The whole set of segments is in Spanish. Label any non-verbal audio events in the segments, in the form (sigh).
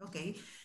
Ok,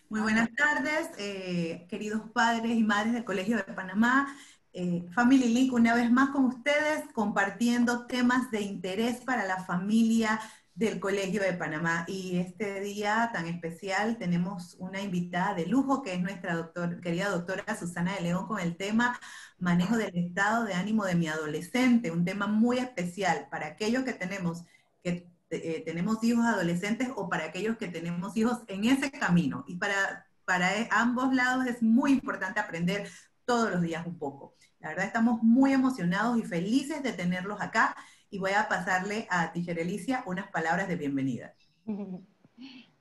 muy buenas tardes, eh, queridos padres y madres del Colegio de Panamá. Eh, Family Link, una vez más con ustedes, compartiendo temas de interés para la familia del Colegio de Panamá. Y este día tan especial tenemos una invitada de lujo, que es nuestra querida doctora Susana de León, con el tema manejo del estado de ánimo de mi adolescente, un tema muy especial para aquellos que tenemos que eh, tenemos hijos adolescentes o para aquellos que tenemos hijos en ese camino. Y para, para e, ambos lados es muy importante aprender todos los días un poco. La verdad estamos muy emocionados y felices de tenerlos acá y voy a pasarle a tijerelicia unas palabras de bienvenida. (laughs)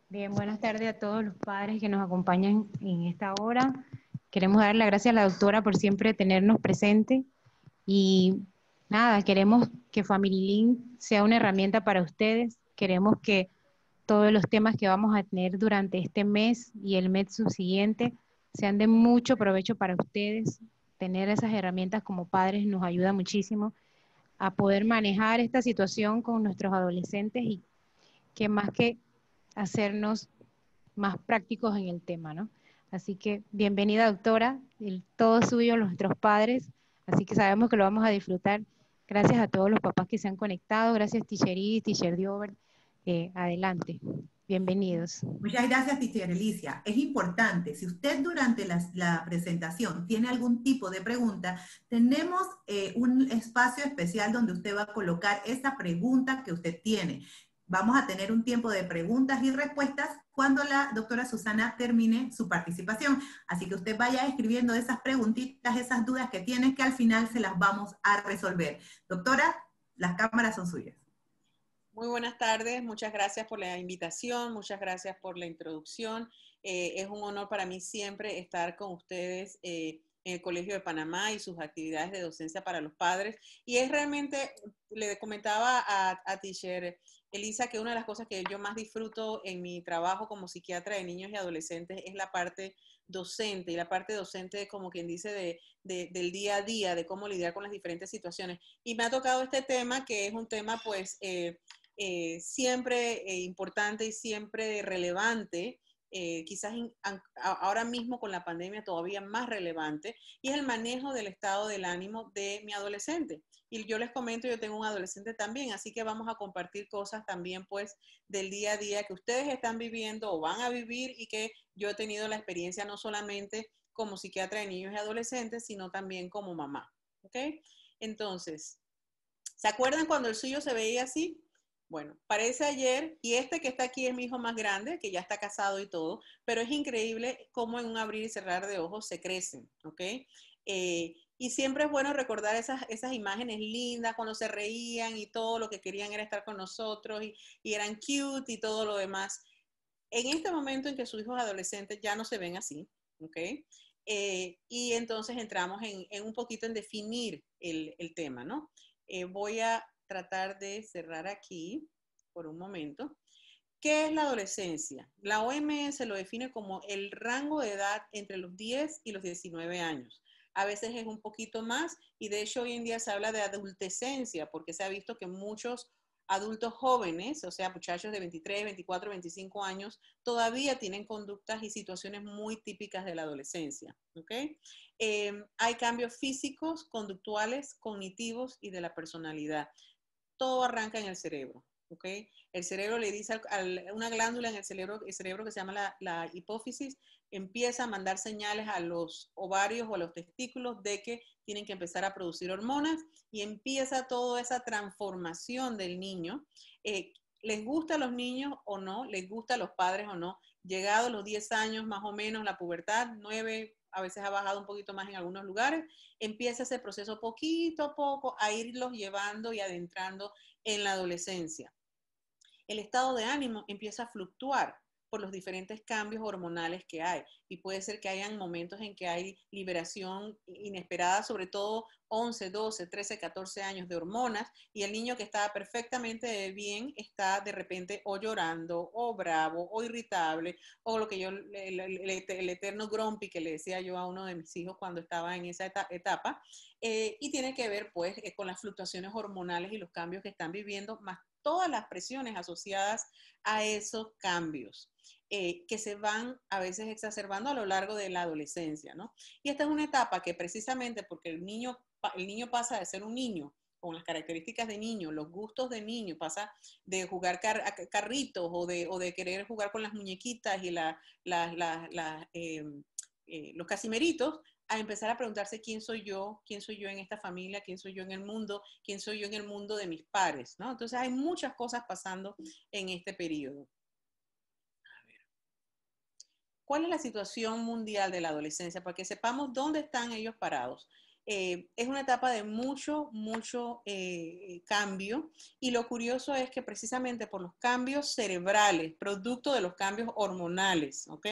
Bien, buenas tardes a todos los padres que nos acompañan en esta hora. Queremos dar las gracias a la doctora por siempre tenernos presente y nada, queremos que Family Link sea una herramienta para ustedes, queremos que todos los temas que vamos a tener durante este mes y el mes subsiguiente sean de mucho provecho para ustedes. Tener esas herramientas como padres nos ayuda muchísimo a poder manejar esta situación con nuestros adolescentes y que más que hacernos más prácticos en el tema, ¿no? Así que bienvenida doctora, todo suyo, nuestros padres, así que sabemos que lo vamos a disfrutar. Gracias a todos los papás que se han conectado. Gracias, Teacher Ticher Teacher eh, adelante. Bienvenidos. Muchas gracias, Ticher, Alicia. Es importante, si usted durante la, presentación tiene algún tipo de pregunta, tenemos eh, un espacio especial donde usted va a colocar esa pregunta que usted tiene. Vamos a tener un tiempo de preguntas y respuestas cuando la doctora Susana termine su participación. Así que usted vaya escribiendo esas preguntitas, esas dudas que tiene, que al final se las vamos a resolver. Doctora, las cámaras son suyas. Muy buenas tardes, muchas gracias por la invitación, muchas gracias por la introducción. Eh, es un honor para mí siempre estar con ustedes eh, en el Colegio de Panamá y sus actividades de docencia para los padres. Y es realmente, le comentaba a, a Tisher, Elisa, que una de las cosas que yo más disfruto en mi trabajo como psiquiatra de niños y adolescentes es la parte docente y la parte docente, como quien dice, del día a día, de cómo lidiar con las diferentes situaciones. Y me ha tocado este tema, que es un tema pues eh, eh, siempre eh, importante y siempre relevante eh, quizás ahora mismo con la pandemia todavía más relevante, y es el manejo del estado del ánimo de mi adolescente. Y yo les comento, yo tengo un adolescente también, así que vamos a compartir cosas también pues del día a día que ustedes están viviendo o van a vivir y que yo he tenido la experiencia no solamente como psiquiatra de niños y adolescentes, sino también como mamá. ¿Ok? Entonces, ¿se acuerdan cuando el suyo se veía así? Bueno, parece ayer, y este que está aquí es mi hijo más grande, que ya está casado y todo, pero es increíble cómo en un abrir y cerrar de ojos se crecen, ¿ok? Eh, y siempre es bueno recordar esas, esas, imágenes lindas cuando se reían y todo lo que querían era estar con nosotros y, eran cute y todo lo demás. En este momento en que sus hijos adolescentes ya no se ven así, ¿ok? Eh, y entonces entramos en, un poquito en definir el, tema, ¿no? Eh, voy a tratar de cerrar aquí por un momento. ¿Qué es la adolescencia? La OMS lo define como el rango de edad entre los 10 y los 19 años. A veces es un poquito más y de hecho hoy en día se habla de adultescencia porque se ha visto que muchos adultos jóvenes, o sea, muchachos de 23, 24, 25 años, todavía tienen conductas y situaciones muy típicas de la adolescencia. Eh, hay cambios físicos, conductuales, cognitivos y de la personalidad todo arranca en el cerebro. ¿ok? El cerebro le dice a una glándula en el cerebro, el cerebro que se llama la, hipófisis, empieza a mandar señales a los ovarios o a los testículos de que tienen que empezar a producir hormonas y empieza toda esa transformación del niño. Eh, les gusta a los niños o no, les gusta a los padres o no, llegado los 10 años más o menos, la pubertad, 9, a veces ha bajado un poquito más en algunos lugares, empieza ese proceso poquito a poco a irlos llevando y adentrando en la adolescencia. El estado de ánimo empieza a fluctuar por los diferentes cambios hormonales que hay. Y puede ser que hayan momentos en que hay liberación inesperada, sobre todo 11, 12, 13, 14 años de hormonas, y el niño que estaba perfectamente bien está de repente o llorando, o bravo, o irritable, o lo que yo, el, eterno grumpy que le decía yo a uno de mis hijos cuando estaba en esa etapa, eh, y tiene que ver pues eh, con las fluctuaciones hormonales y los cambios que están viviendo, más todas las presiones asociadas a esos cambios. Eh, que se van a veces exacerbando a lo largo de la adolescencia, ¿no? Y esta es una etapa que precisamente porque el niño, el niño pasa de ser un niño con las características de niño, los gustos de niño, pasa de jugar carritos o de, querer jugar con las muñequitas y eh, eh, los casimeritos, a empezar a preguntarse quién soy yo, quién soy yo en esta familia, quién soy yo en el mundo, quién soy yo en el mundo de mis pares, ¿no? Entonces hay muchas cosas pasando en este periodo. A ver. ¿Cuál es la situación mundial de la adolescencia? Para que sepamos dónde están ellos parados. Eh, es una etapa de mucho, mucho eh, cambio y lo curioso es que precisamente por los cambios cerebrales, producto de los cambios hormonales, ¿ok?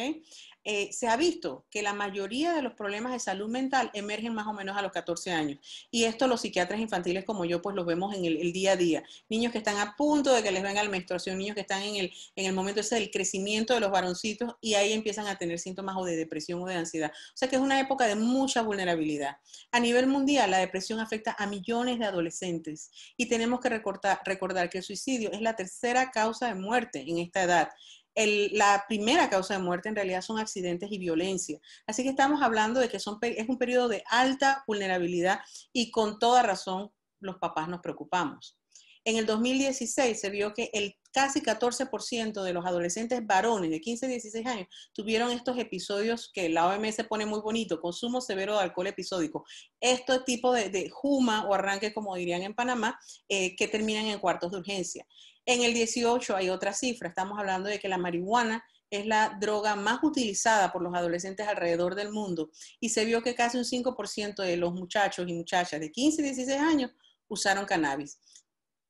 Eh, se ha visto que la mayoría de los problemas de salud mental emergen más o menos a los 14 años y esto los psiquiatras infantiles como yo pues los vemos en el, día a día. Niños que están a punto de que les venga la menstruación, niños que están en el, en el momento ese del crecimiento de los varoncitos y ahí empiezan a tener síntomas o de depresión o de ansiedad. O sea que es una época de mucha vulnerabilidad. A nivel mundial, la depresión afecta a millones de adolescentes y tenemos que recordar, que el suicidio es la tercera causa de muerte en esta edad. la primera causa de muerte en realidad son accidentes y violencia. Así que estamos hablando de que es un periodo de alta vulnerabilidad y con toda razón los papás nos preocupamos. En el 2016 se vio que el casi 14% de los adolescentes varones de 15 a 16 años tuvieron estos episodios que la OMS pone muy bonito, consumo severo de alcohol episódico. Esto es tipo de, juma o arranque, como dirían en Panamá, eh, que terminan en cuartos de urgencia. En el 18 hay otra cifra, estamos hablando de que la marihuana es la droga más utilizada por los adolescentes alrededor del mundo y se vio que casi un 5% de los muchachos y muchachas de 15 y 16 años usaron cannabis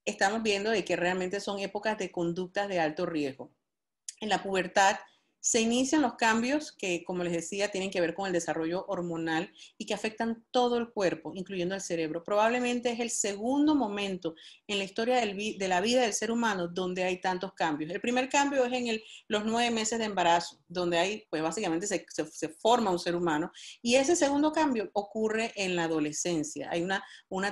estamos viendo de que realmente son épocas de conductas de alto riesgo. En la pubertad se inician los cambios que, como les decía, tienen que ver con el desarrollo hormonal y que afectan todo el cuerpo, incluyendo el cerebro. Probablemente es el segundo momento en la historia de la vida del ser humano donde hay tantos cambios. El primer cambio es en los nueve meses de embarazo, donde pues, básicamente se, forma un ser humano. Y ese segundo cambio ocurre en la adolescencia. Hay una,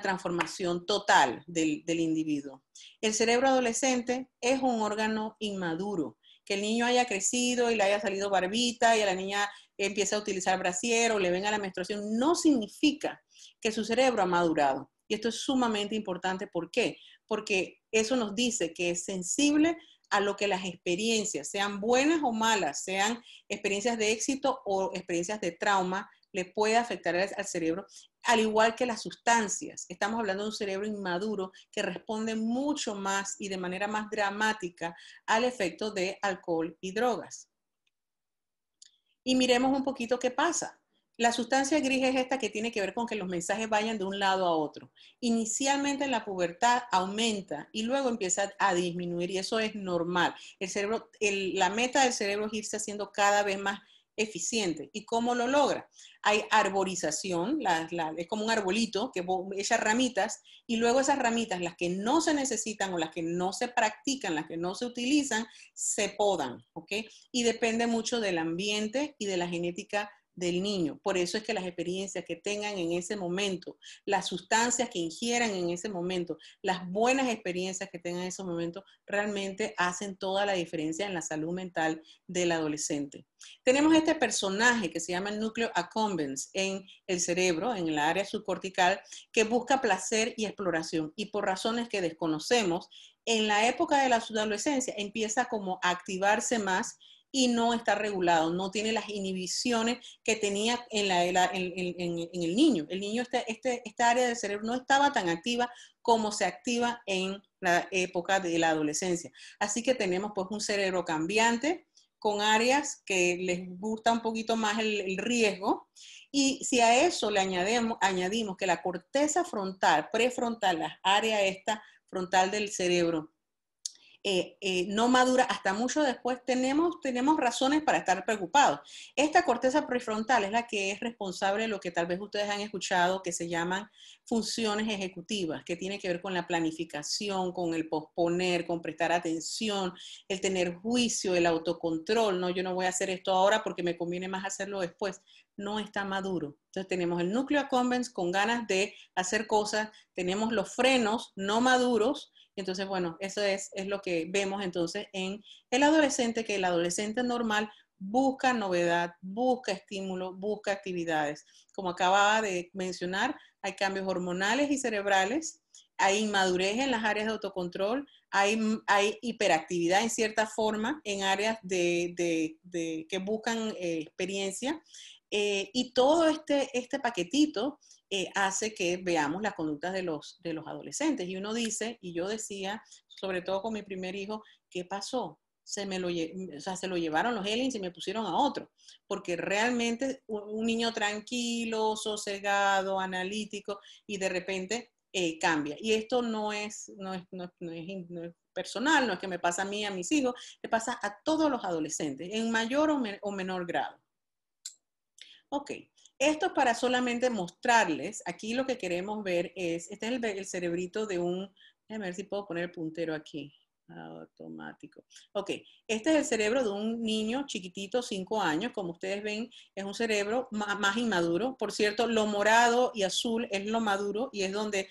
transformación total del individuo. El cerebro adolescente es un órgano inmaduro que el niño haya crecido y le haya salido barbita y a la niña empiece a utilizar brasier o le venga la menstruación, no significa que su cerebro ha madurado. Y esto es sumamente importante. ¿Por qué? Porque eso nos dice que es sensible a lo que las experiencias, sean buenas o malas, sean experiencias de éxito o experiencias de trauma, le puede afectar al cerebro al igual que las sustancias. Estamos hablando de un cerebro inmaduro que responde mucho más y de manera más dramática al efecto de alcohol y drogas. Y miremos un poquito qué pasa. La sustancia gris es esta que tiene que ver con que los mensajes vayan de un lado a otro. Inicialmente en la pubertad aumenta y luego empieza a disminuir y eso es normal. El cerebro, la meta del cerebro es irse haciendo cada vez más eficiente. ¿Y cómo lo logra? Hay arborización, es como un arbolito que echa ramitas y luego esas ramitas, las que no se necesitan o las que no se practican, las que no se utilizan, se podan, Y depende mucho del ambiente y de la genética del niño. Por eso es que las experiencias que tengan en ese momento, las sustancias que ingieran en ese momento, las buenas experiencias que tengan en ese momento, realmente hacen toda la diferencia en la salud mental del adolescente. Tenemos este personaje que se llama el núcleo accumbens en el cerebro, en el área subcortical, que busca placer y exploración. Y por razones que desconocemos, en la época de la adolescencia empieza como a activarse más y no está regulado, no tiene las inhibiciones que tenía en, la, en, el niño. El niño, este, este, esta área del cerebro no estaba tan activa como se activa en la época de la adolescencia. Así que tenemos pues un cerebro cambiante con áreas que les gusta un poquito más el, riesgo. Y si a eso le añadimos, añadimos que la corteza frontal, prefrontal, la área esta frontal del cerebro, eh, eh, no madura hasta mucho después, tenemos, tenemos razones para estar preocupados. Esta corteza prefrontal es la que es responsable de lo que tal vez ustedes han escuchado que se llaman funciones ejecutivas, que tiene que ver con la planificación, con el posponer, con prestar atención, el tener juicio, el autocontrol, no, yo no voy a hacer esto ahora porque me conviene más hacerlo después no está maduro. Entonces tenemos el núcleo accumbens con ganas de hacer cosas, tenemos los frenos no maduros entonces, bueno, eso es, lo que vemos entonces en el adolescente, que el adolescente normal busca novedad, busca estímulo, busca actividades. Como acababa de mencionar, hay cambios hormonales y cerebrales, hay inmadurez en las áreas de autocontrol, hay, hiperactividad en cierta forma en áreas de, que buscan eh, experiencia. Eh, y todo este, este paquetito eh, hace que veamos las conductas de los, de los adolescentes. Y uno dice, y yo decía, sobre todo con mi primer hijo, ¿qué pasó? Se me lo, se lo llevaron los aliens y me pusieron a otro, porque realmente un, niño tranquilo, sosegado, analítico, y de repente eh, cambia. Y esto no es, personal, no es que me pasa a mí, a mis hijos, le pasa a todos los adolescentes, en mayor o, o menor grado. Ok, esto es para solamente mostrarles, aquí lo que queremos ver es, este es el, cerebrito de un, a ver si puedo poner el puntero aquí, automático. Ok, este es el cerebro de un niño chiquitito, 5 años, como ustedes ven, es un cerebro más inmaduro. Por cierto, lo morado y azul es lo maduro y es donde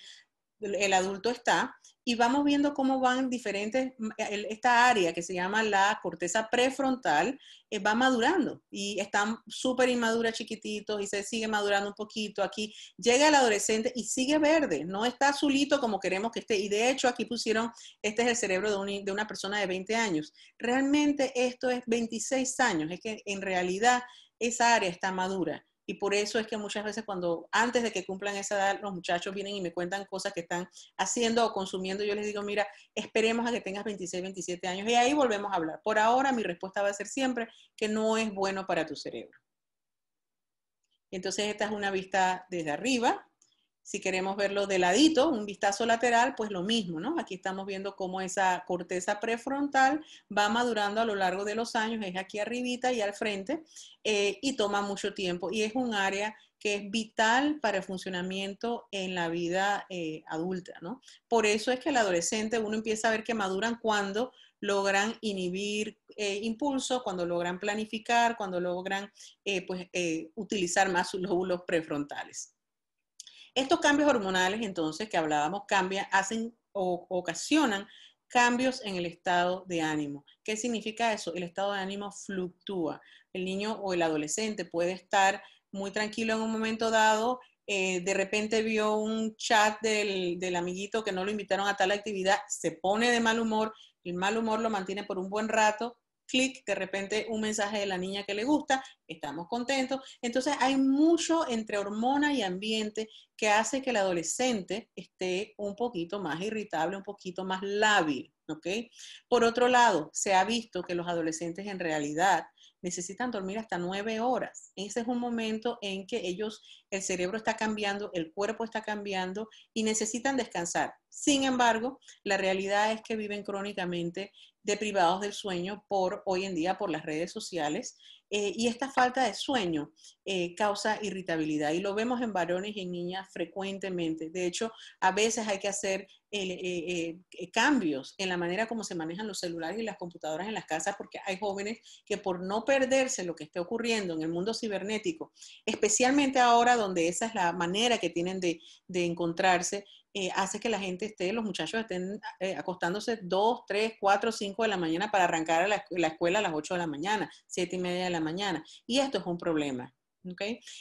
el adulto está, y vamos viendo cómo van diferentes, mm, esta área que se llama la corteza prefrontal eh, va madurando y están súper inmaduras chiquititos y se sigue madurando un poquito. Aquí llega el adolescente y sigue verde, no está azulito como queremos que esté. Y de hecho aquí pusieron, este es el cerebro de, de una persona de 20 años. Realmente esto es 26 años, es que en realidad esa área está madura y por eso es que muchas veces cuando antes de que cumplan esa edad, los muchachos vienen y me cuentan cosas que están haciendo o consumiendo. Yo les digo, mira, esperemos a que tengas 26, 27 años y ahí volvemos a hablar. Por ahora mi respuesta va a ser siempre que no es bueno para tu cerebro. Entonces esta es una vista desde arriba si queremos verlo de ladito, un vistazo lateral, pues lo mismo, ¿no? Aquí estamos viendo cómo esa corteza prefrontal va madurando a lo largo de los años, es aquí arribita y al frente, eh, y toma mucho tiempo. Y es un área que es vital para el funcionamiento en la vida eh, adulta, ¿no? Por eso es que el adolescente uno empieza a ver que maduran cuando logran inhibir eh, impulso, cuando logran planificar, cuando logran pues, utilizar más sus lóbulos prefrontales. Estos cambios hormonales, entonces, que hablábamos, cambian, hacen o ocasionan cambios en el estado de ánimo. ¿Qué significa eso? El estado de ánimo fluctúa. El niño o el adolescente puede estar muy tranquilo en un momento dado, eh, de repente vio un chat del, del amiguito que no lo invitaron a tal actividad, se pone de mal humor, el mal humor lo mantiene por un buen rato, clic, de repente un mensaje de la niña que le gusta, estamos contentos. Entonces hay mucho entre hormona y ambiente que hace que el adolescente esté un poquito más irritable, un poquito más lábil, ¿ok? Por otro lado, se ha visto que los adolescentes en realidad necesitan dormir hasta nueve horas. Ese es un momento en que ellos, el cerebro está cambiando, el cuerpo está cambiando y necesitan descansar. Sin embargo, la realidad es que viven crónicamente deprivados del sueño por hoy en día por las redes sociales eh, y esta falta de sueño eh, causa irritabilidad y lo vemos en varones y en niñas frecuentemente. De hecho, a veces hay que hacer eh, cambios en la manera como se manejan los celulares y las computadoras en las casas porque hay jóvenes que por no perderse lo que esté ocurriendo en el mundo cibernético, especialmente ahora donde esa es la manera que tienen de encontrarse, eh, hace que la gente esté, los muchachos estén eh, acostándose 2, 3, 4, 5 de la mañana para arrancar a la, escuela a las 8 de la mañana, siete y media de la mañana. Y esto es un problema.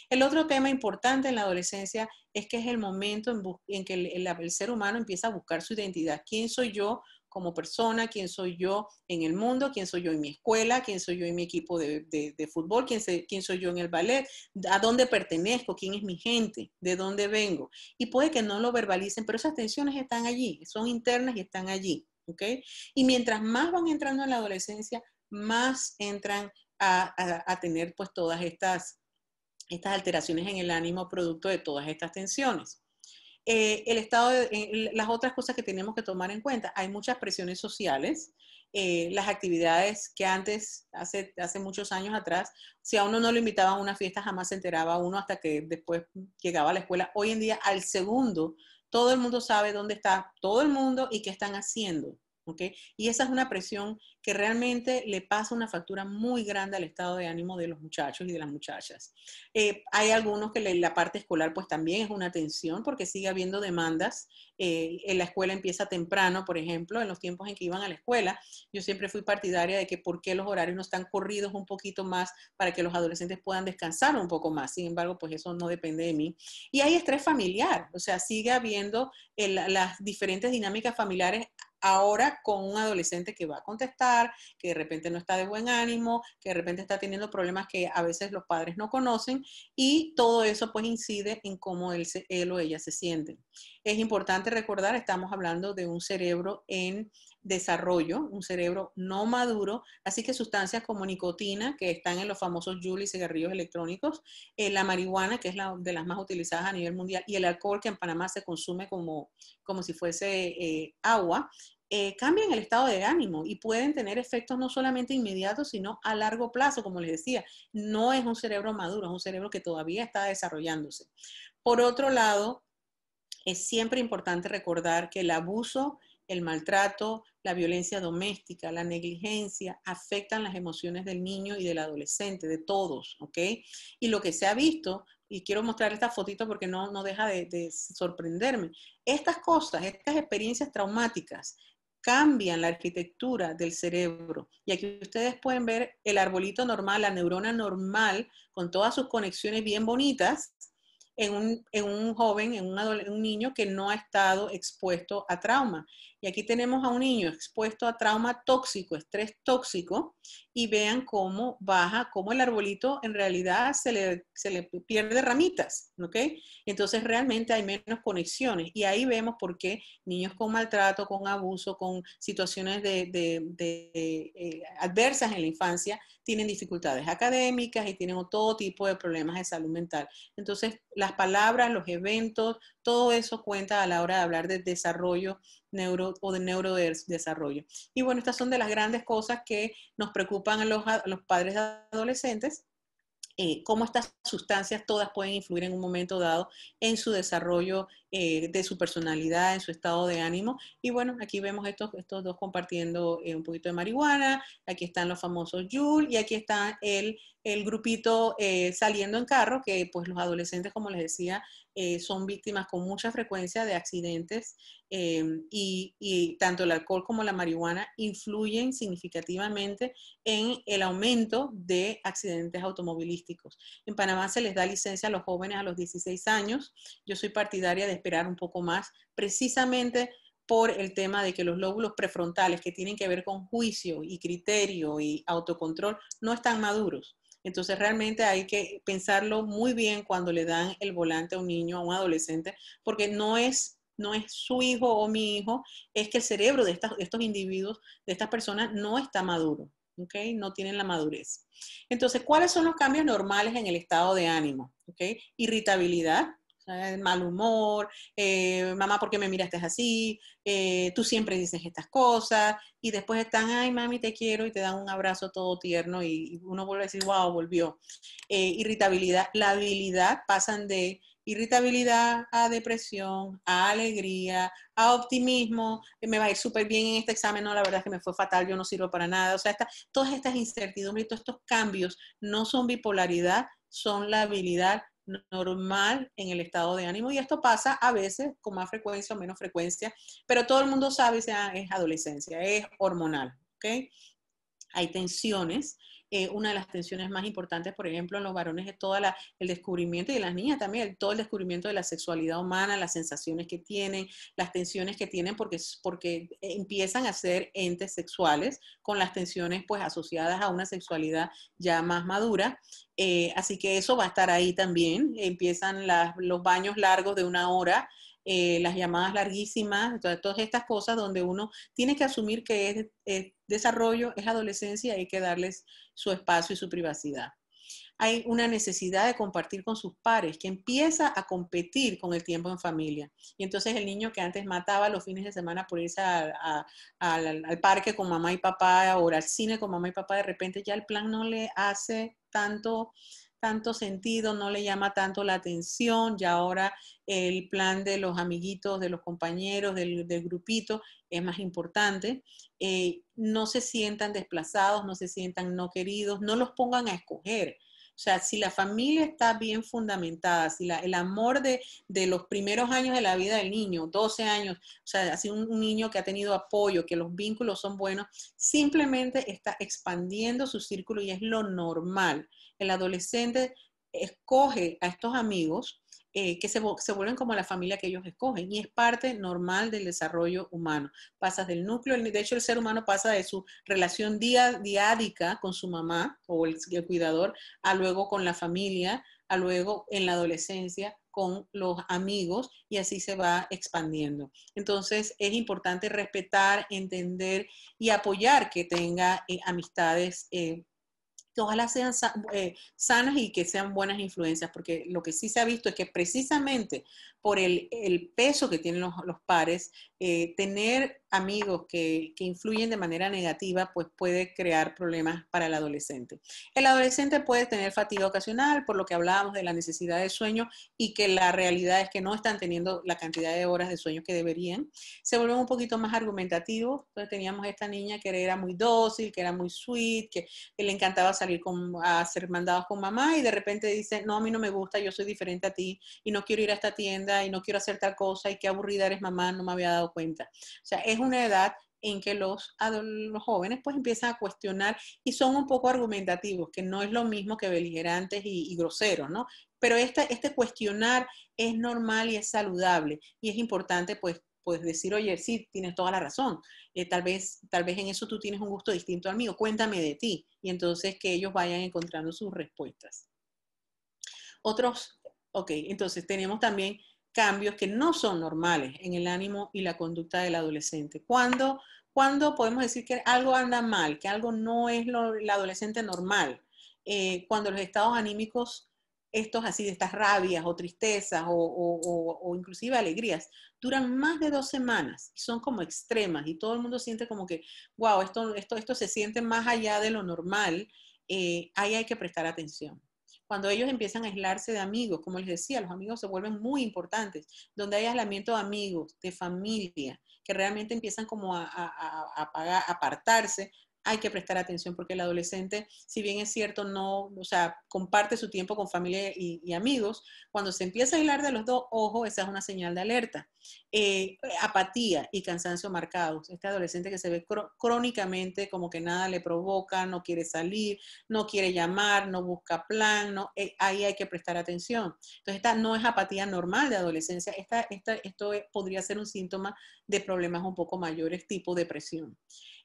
El otro tema importante en la adolescencia es que es el momento en, que el ser humano empieza a buscar su identidad. ¿Quién soy yo? como persona, quién soy yo en el mundo, quién soy yo en mi escuela, quién soy yo en mi equipo de, fútbol, ¿Quién, quién soy yo en el ballet, a dónde pertenezco, quién es mi gente, de dónde vengo. Y puede que no lo verbalicen, pero esas tensiones están allí, son internas y están allí. ¿ok? Y mientras más van entrando en la adolescencia, más entran a, a tener pues todas estas, estas alteraciones en el ánimo producto de todas estas tensiones. Eh, el estado de, eh, las otras cosas que tenemos que tomar en cuenta. Hay muchas presiones sociales, eh, las actividades que antes, hace, hace muchos años atrás, si a uno no lo invitaban a una fiesta, jamás se enteraba uno hasta que después llegaba a la escuela. Hoy en día, al segundo, todo el mundo sabe dónde está todo el mundo y qué están haciendo. Y esa es una presión que realmente le pasa una factura muy grande al estado de ánimo de los muchachos y de las muchachas. Eh, hay algunos que la parte escolar pues también es una tensión porque sigue habiendo demandas. Eh, en la escuela empieza temprano, por ejemplo, en los tiempos en que iban a la escuela, yo siempre fui partidaria de que por qué los horarios no están corridos un poquito más para que los adolescentes puedan descansar un poco más. Sin embargo, pues eso no depende de mí. Y hay estrés familiar, o sea, sigue habiendo eh, las diferentes dinámicas familiares ahora con un adolescente que va a contestar, que de repente no está de buen ánimo, que de repente está teniendo problemas que a veces los padres no conocen y todo eso pues incide en cómo él, o ella se siente. Es importante recordar, estamos hablando de un cerebro en desarrollo, un cerebro no maduro, así que sustancias como nicotina, que están en los famosos y cigarrillos electrónicos, eh, la marihuana, que es la de las más utilizadas a nivel mundial, y el alcohol, que en Panamá se consume como, como si fuese eh, agua, eh, cambian el estado de ánimo y pueden tener efectos no solamente inmediatos, sino a largo plazo, como les decía. No es un cerebro maduro, es un cerebro que todavía está desarrollándose. Por otro lado, es siempre importante recordar que el abuso, el maltrato, la violencia doméstica, la negligencia, afectan las emociones del niño y del adolescente, de todos, ¿ok? Y lo que se ha visto, y quiero mostrar esta fotito porque no, deja de, de sorprenderme, estas cosas, estas experiencias traumáticas cambian la arquitectura del cerebro. Y aquí ustedes pueden ver el arbolito normal, la neurona normal, con todas sus conexiones bien bonitas, en un, joven, en un, un niño que no ha estado expuesto a trauma. Y aquí tenemos a un niño expuesto a trauma tóxico, estrés tóxico, y vean cómo baja, cómo el arbolito en realidad se le, se le pierde ramitas, ¿ok? Entonces realmente hay menos conexiones y ahí vemos por qué niños con maltrato, con abuso, con situaciones de, eh, adversas en la infancia tienen dificultades académicas y tienen todo tipo de problemas de salud mental. Entonces las palabras, los eventos, todo eso cuenta a la hora de hablar de desarrollo neuro o de neurodesarrollo. Y bueno, estas son de las grandes cosas que nos preocupan a los, padres adolescentes. Eh, cómo estas sustancias todas pueden influir en un momento dado en su desarrollo eh, de su personalidad, de su estado de ánimo. Y bueno, aquí vemos estos, estos dos compartiendo eh, un poquito de marihuana, aquí están los famosos Jules y aquí está el, grupito eh, saliendo en carro, que pues los adolescentes, como les decía, son víctimas con mucha frecuencia de accidentes y tanto el alcohol como la marihuana influyen significativamente en el aumento de accidentes automovilísticos. En Panamá se les da licencia a los jóvenes a los 16 años. Yo soy partidaria de esperar un poco más, precisamente por el tema de que los lóbulos prefrontales que tienen que ver con juicio y criterio y autocontrol no están maduros. Entonces realmente hay que pensarlo muy bien cuando le dan el volante a un niño, a un adolescente, porque no es no es su hijo o mi hijo, es que el cerebro de, estas, estos individuos, de estas personas, no está maduro, okay No tienen la madurez. Entonces, ¿cuáles son los cambios normales en el estado de ánimo? okay Irritabilidad, eh, mal humor, eh, mamá, ¿por qué me miraste así? Eh, tú siempre dices estas cosas y después están, ay, mami, te quiero y te dan un abrazo todo tierno y, uno vuelve a decir, wow, volvió. irritabilidad, la habilidad pasan de irritabilidad a depresión, a alegría, a optimismo, me va a ir súper bien en este examen, no, la verdad es que me fue fatal, yo no sirvo para nada. O sea, todas estas incertidumbres todos estos cambios no son bipolaridad, son la habilidad normal en el estado de ánimo y esto pasa a veces con más frecuencia o menos frecuencia, pero todo el mundo sabe, sea, es adolescencia, es hormonal, ¿ok? Hay tensiones eh, una de las tensiones más importantes, por ejemplo, en los varones es todo el descubrimiento y en las niñas también, todo el descubrimiento de la sexualidad humana, las sensaciones que tienen, las tensiones que tienen porque, porque empiezan a ser entes sexuales con las tensiones pues asociadas a una sexualidad ya más madura. Eh, así que eso va a estar ahí también. Empiezan los baños largos de una hora eh, las llamadas larguísimas, todas estas cosas donde uno tiene que asumir que es, desarrollo, es adolescencia y hay que darles su espacio y su privacidad hay una necesidad de compartir con sus pares, que empieza a competir con el tiempo en familia. Y entonces el niño que antes mataba los fines de semana por irse al, al, parque con mamá y papá o al cine con mamá y papá, de repente ya el plan no le hace tanto tanto sentido, no le llama tanto la atención y ahora el plan de los amiguitos, de los compañeros, del, grupito es más importante. Eh, no se sientan desplazados, no se sientan no queridos, no los pongan a escoger. O sea, si la familia está bien fundamentada, si el amor de, los primeros años de la vida del niño, 12 años, o sea, así un, niño que ha tenido apoyo, que los vínculos son buenos, simplemente está expandiendo su círculo y es lo normal el adolescente escoge a estos amigos eh, que se, vuelven como la familia que ellos escogen y es parte normal del desarrollo humano. Pasas del núcleo, de hecho el ser humano pasa de su relación día, diádica con su mamá o el, cuidador a luego con la familia, a luego en la adolescencia con los amigos y así se va expandiendo. Entonces es importante respetar, entender y apoyar que tenga eh, amistades eh, ojalá sean eh, sanas y que sean buenas influencias, porque lo que sí se ha visto es que precisamente por el, peso que tienen los, pares, eh, tener amigos que, que, influyen de manera negativa, pues puede crear problemas para el adolescente. El adolescente puede tener fatiga ocasional, por lo que hablábamos de la necesidad de sueño y que la realidad es que no están teniendo la cantidad de horas de sueño que deberían. Se vuelven un poquito más argumentativo, Entonces teníamos esta niña que era muy dócil, que era muy sweet, que, le encantaba salir con, a ser mandados con mamá y de repente dice, no, a mí no me gusta, yo soy diferente a ti y no quiero ir a esta tienda y no quiero hacer tal cosa y qué aburrida eres mamá, no me había dado cuenta. O sea, es una edad en que los, jóvenes pues empiezan a cuestionar y son un poco argumentativos, que no es lo mismo que beligerantes y, groseros, ¿no? Pero este, este cuestionar es normal y es saludable y es importante pues pues decir, oye, sí, tienes toda la razón, eh, tal, vez, tal vez en eso tú tienes un gusto distinto al mío, cuéntame de ti, y entonces que ellos vayan encontrando sus respuestas. Otros, ok, entonces tenemos también cambios que no son normales en el ánimo y la conducta del adolescente. Cuando cuando podemos decir que algo anda mal, que algo no es lo, el adolescente normal, eh, cuando los estados anímicos, estos así, de estas rabias o tristezas o, o, inclusive alegrías, duran más de dos semanas y son como extremas y todo el mundo siente como que, wow, esto, esto, esto se siente más allá de lo normal, eh, ahí hay que prestar atención cuando ellos empiezan a aislarse de amigos, como les decía, los amigos se vuelven muy importantes, donde hay aislamiento de amigos, de familia, que realmente empiezan como a, a apartarse hay que prestar atención porque el adolescente, si bien es cierto, no, o sea, comparte su tiempo con familia y, amigos, cuando se empieza a hilar de los dos ojos, esa es una señal de alerta. Eh, apatía y cansancio marcados. Este adolescente que se ve crónicamente como que nada le provoca, no quiere salir, no quiere llamar, no busca plan, eh, ahí hay que prestar atención. Entonces, esta no es apatía normal de adolescencia, esto podría ser un síntoma de problemas un poco mayores, tipo depresión.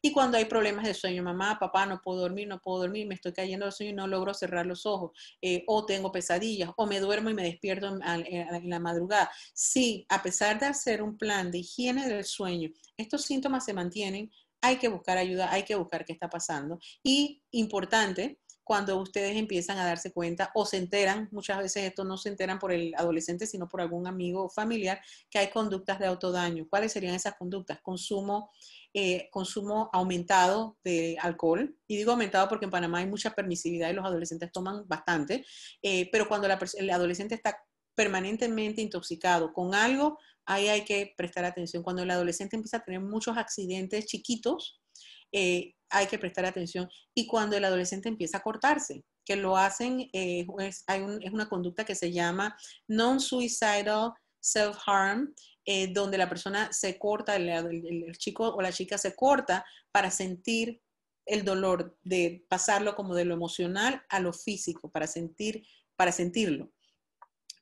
Y cuando hay problemas de sueño, mamá, papá, no puedo dormir, no puedo dormir, me estoy cayendo del sueño y no logro cerrar los ojos, eh, o tengo pesadillas, o me duermo y me despierto en, la madrugada. Sí, a pesar de hacer un plan de higiene del sueño, estos síntomas se mantienen, hay que buscar ayuda, hay que buscar qué está pasando. Y importante, cuando ustedes empiezan a darse cuenta o se enteran, muchas veces esto no se enteran por el adolescente, sino por algún amigo o familiar, que hay conductas de autodaño. ¿Cuáles serían esas conductas? Consumo eh, consumo aumentado de alcohol. Y digo aumentado porque en Panamá hay mucha permisividad y los adolescentes toman bastante, eh, pero cuando el adolescente está permanentemente intoxicado con algo, ahí hay que prestar atención. Cuando el adolescente empieza a tener muchos accidentes chiquitos, eh, hay que prestar atención. Y cuando el adolescente empieza a cortarse, que lo hacen, es, es, una conducta que se llama non-suicidal self-harm, eh, donde la persona se corta, el, el, chico o la chica se corta para sentir el dolor, de pasarlo como de lo emocional a lo físico, para sentir, para sentirlo.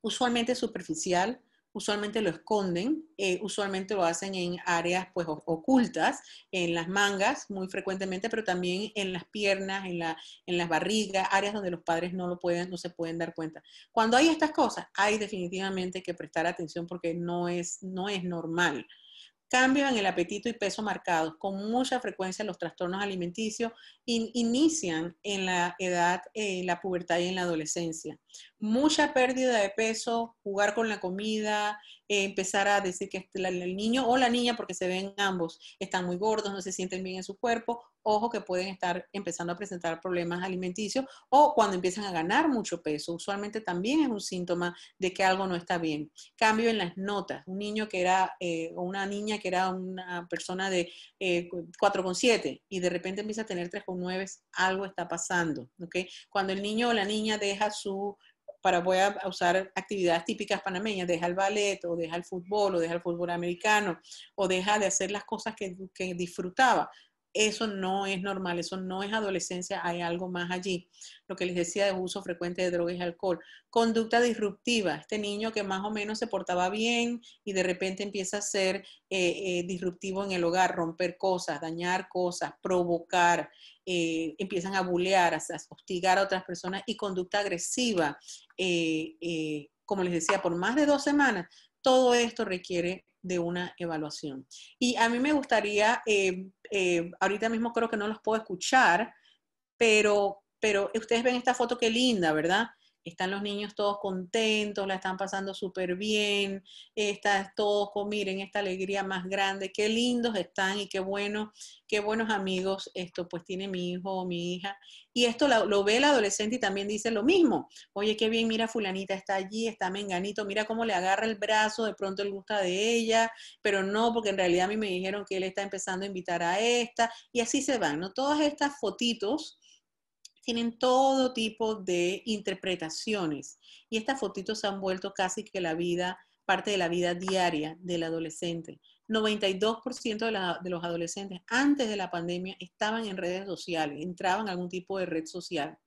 Usualmente superficial, usualmente lo esconden, eh, usualmente lo hacen en áreas pues ocultas, en las mangas muy frecuentemente, pero también en las piernas, en, la, en las barrigas, áreas donde los padres no lo pueden, no se pueden dar cuenta. Cuando hay estas cosas, hay definitivamente que prestar atención porque no es, no es normal. Cambian en el apetito y peso marcados. Con mucha frecuencia los trastornos alimenticios inician en la edad, eh, la pubertad y en la adolescencia. Mucha pérdida de peso, jugar con la comida, eh, empezar a decir que el niño o la niña, porque se ven ambos, están muy gordos, no se sienten bien en su cuerpo, ojo que pueden estar empezando a presentar problemas alimenticios o cuando empiezan a ganar mucho peso. Usualmente también es un síntoma de que algo no está bien. Cambio en las notas. Un niño que era, eh, o una niña que era una persona de eh, con 4,7 y de repente empieza a tener 3,9, algo está pasando. ¿okay? Cuando el niño o la niña deja su para voy a usar actividades típicas panameñas, deja el ballet o deja el fútbol o deja el fútbol americano o deja de hacer las cosas que, que disfrutaba, eso no es normal, eso no es adolescencia, hay algo más allí. Lo que les decía de uso frecuente de drogas y alcohol. Conducta disruptiva, este niño que más o menos se portaba bien y de repente empieza a ser eh, eh, disruptivo en el hogar, romper cosas, dañar cosas, provocar, eh, empiezan a bulear, hostigar a otras personas y conducta agresiva. como les decía, por más de dos semanas, todo esto requiere de una evaluación. Y a mí me gustaría, eh, eh, ahorita mismo creo que no los puedo escuchar, pero, pero ustedes ven esta foto, que linda, ¿verdad? están los niños todos contentos, la están pasando súper bien, están todos con, miren, esta alegría más grande, qué lindos están y qué bueno, qué buenos amigos esto pues tiene mi hijo o mi hija. Y esto lo, ve la adolescente y también dice lo mismo, oye, qué bien, mira, fulanita está allí, está menganito, mira cómo le agarra el brazo, de pronto le gusta de ella, pero no, porque en realidad a mí me dijeron que él está empezando a invitar a esta, y así se van, ¿no? Todas estas fotitos tienen todo tipo de interpretaciones y estas fotitos se han vuelto casi que la vida, parte de la vida diaria del adolescente. 92% de, de, los adolescentes antes de la pandemia estaban en redes sociales, entraban a algún tipo de red social.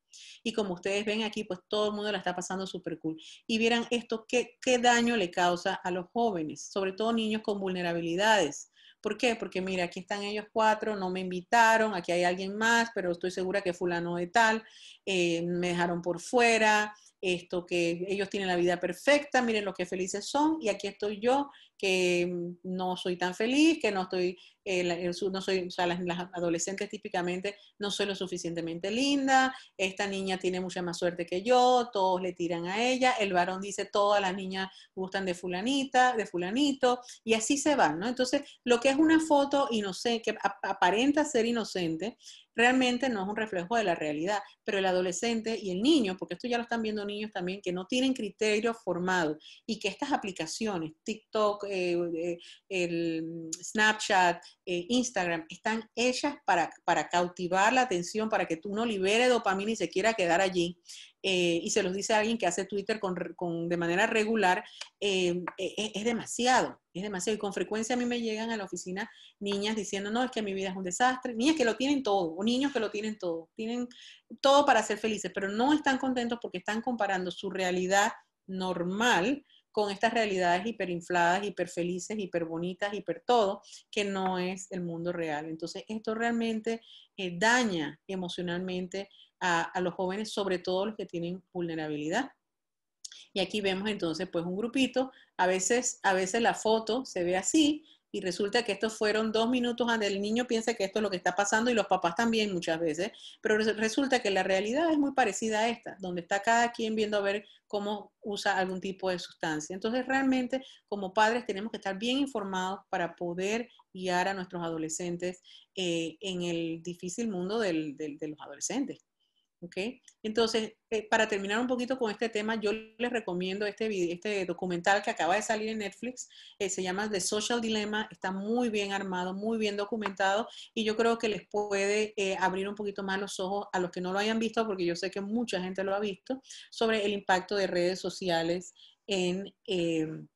Y como ustedes ven aquí, pues todo el mundo la está pasando súper cool. Y vieran esto, qué, qué daño le causa a los jóvenes, sobre todo niños con vulnerabilidades. ¿Por qué? Porque mira, aquí están ellos cuatro, no me invitaron, aquí hay alguien más, pero estoy segura que fulano de tal, eh, me dejaron por fuera, esto que ellos tienen la vida perfecta, miren lo que felices son, y aquí estoy yo que mm, no soy tan feliz, que no estoy no soy, las, adolescentes típicamente no soy lo suficientemente linda, esta niña tiene mucha más suerte que yo, todos le tiran a ella, el varón dice todas las niñas gustan de fulanita, de fulanito, y así se van, ¿no? Entonces, lo que es una foto sé, que aparenta ser inocente, realmente no es un reflejo de la realidad, pero el adolescente y el niño, porque esto ya lo están viendo niños también, que no tienen criterio formado y que estas aplicaciones, TikTok, eh, eh, el Snapchat, Instagram están hechas para, cautivar la atención, para que tú no libere dopamina y se quiera quedar allí. Eh, y se los dice alguien que hace Twitter con, de manera regular, eh, e, e, es, demasiado, es demasiado. Y con frecuencia a mí me llegan a la oficina niñas diciendo, no, es que mi vida es un desastre. Niñas que lo tienen todo, o niños que lo tienen todo, tienen todo para ser felices, pero no están contentos porque están comparando su realidad normal con estas realidades hiperinfladas, hiperfelices, hiperbonitas, hiper todo, que no es el mundo real. Entonces, esto realmente eh, daña emocionalmente a, a los jóvenes, sobre todo los que tienen vulnerabilidad. Y aquí vemos entonces pues un grupito, a veces, a veces la foto se ve así, y resulta que estos fueron dos minutos donde el niño piensa que esto es lo que está pasando y los papás también muchas veces, pero resulta que la realidad es muy parecida a esta, donde está cada quien viendo a ver cómo usa algún tipo de sustancia. Entonces realmente como padres tenemos que estar bien informados para poder guiar a nuestros adolescentes eh, en el difícil mundo de los adolescentes. Entonces, eh, para terminar un poquito con este tema, yo les recomiendo este, este documental que acaba de salir en Netflix, eh, se llama The Social Dilemma, está muy bien armado, muy bien documentado y yo creo que les puede eh, abrir un poquito más los ojos a los que no lo hayan visto, porque yo sé que mucha gente lo ha visto, sobre el impacto de redes sociales en... Em,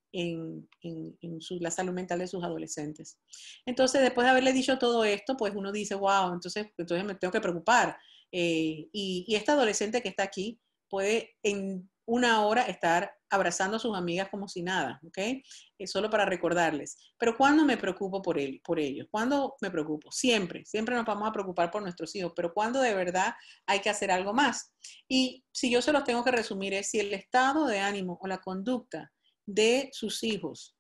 la salud mental de sus adolescentes. Entonces, después de haberle dicho todo esto, pues uno dice, wow, entonces, entonces me tengo que preocupar. Eh, y, esta adolescente que está aquí puede en una hora estar abrazando a sus amigas como si nada, ¿ok? Es eh, solo para recordarles. Pero ¿cuándo me preocupo por, él, por ellos? ¿Cuándo me preocupo? Siempre, siempre nos vamos a preocupar por nuestros hijos, pero ¿cuándo de verdad hay que hacer algo más? Y si yo se los tengo que resumir es si el estado de ánimo o la conducta de sus hijos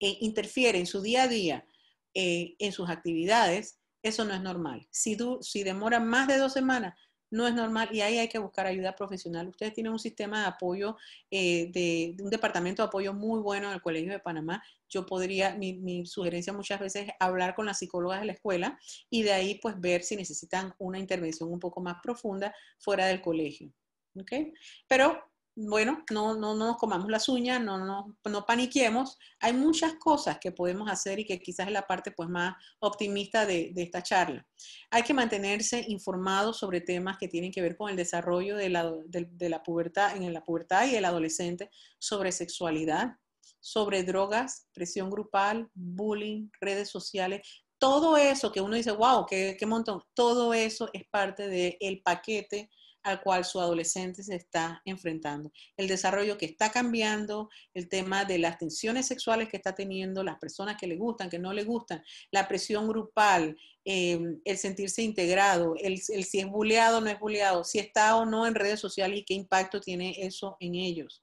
eh, interfiere en su día a día, en sus actividades, eso no es normal. Si, si demora más de dos semanas, no es normal y ahí hay que buscar ayuda profesional. Ustedes tienen un sistema de apoyo, eh, de, un departamento de apoyo muy bueno en el Colegio de Panamá. Yo podría, mi, sugerencia muchas veces es hablar con las psicólogas de la escuela y de ahí pues ver si necesitan una intervención un poco más profunda fuera del colegio. ¿Okay? Pero bueno, no, no, no nos comamos las uñas, no, no, no paniquemos. Hay muchas cosas que podemos hacer y que quizás es la parte pues, más optimista de, esta charla. Hay que mantenerse informados sobre temas que tienen que ver con el desarrollo de la, de, la pubertad, en la pubertad y el adolescente, sobre sexualidad, sobre drogas, presión grupal, bullying, redes sociales. Todo eso que uno dice, wow, qué, qué montón, todo eso es parte del paquete al cual su adolescente se está enfrentando. El desarrollo que está cambiando, el tema de las tensiones sexuales que está teniendo, las personas que le gustan, que no le gustan, la presión grupal, eh, el sentirse integrado, el, si es buleado o no es buleado, si está o no en redes sociales y qué impacto tiene eso en ellos.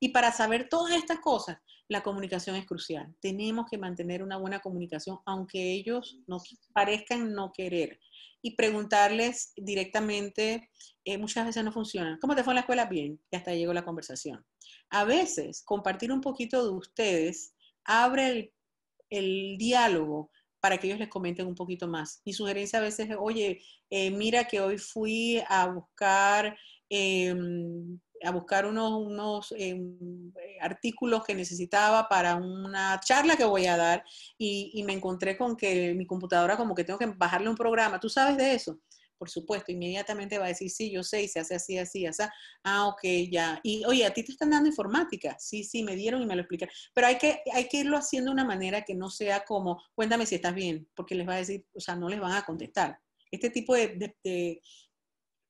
Y para saber todas estas cosas, la comunicación es crucial. Tenemos que mantener una buena comunicación, aunque ellos nos parezcan no querer y preguntarles directamente, eh, muchas veces no funciona. ¿Cómo te fue en la escuela? Bien, y hasta llegó la conversación. A veces, compartir un poquito de ustedes abre el, diálogo para que ellos les comenten un poquito más. Y sugerencia a veces oye, eh, mira que hoy fui a buscar em, a buscar unos, unos em, eh, artículos que necesitaba para una charla que voy a dar y, me encontré con que mi computadora como que tengo que bajarle un programa. ¿Tú sabes de eso? Por supuesto, inmediatamente va a decir, sí, yo sé, y se hace así, así, así. Ah, ok, ya. Y oye, a ti te están dando informática. Sí, sí, me dieron y me lo explicaron. Pero hay que, hay que irlo haciendo de una manera que no sea como, cuéntame si estás bien, porque les va a decir, o sea, no les van a contestar. Este tipo de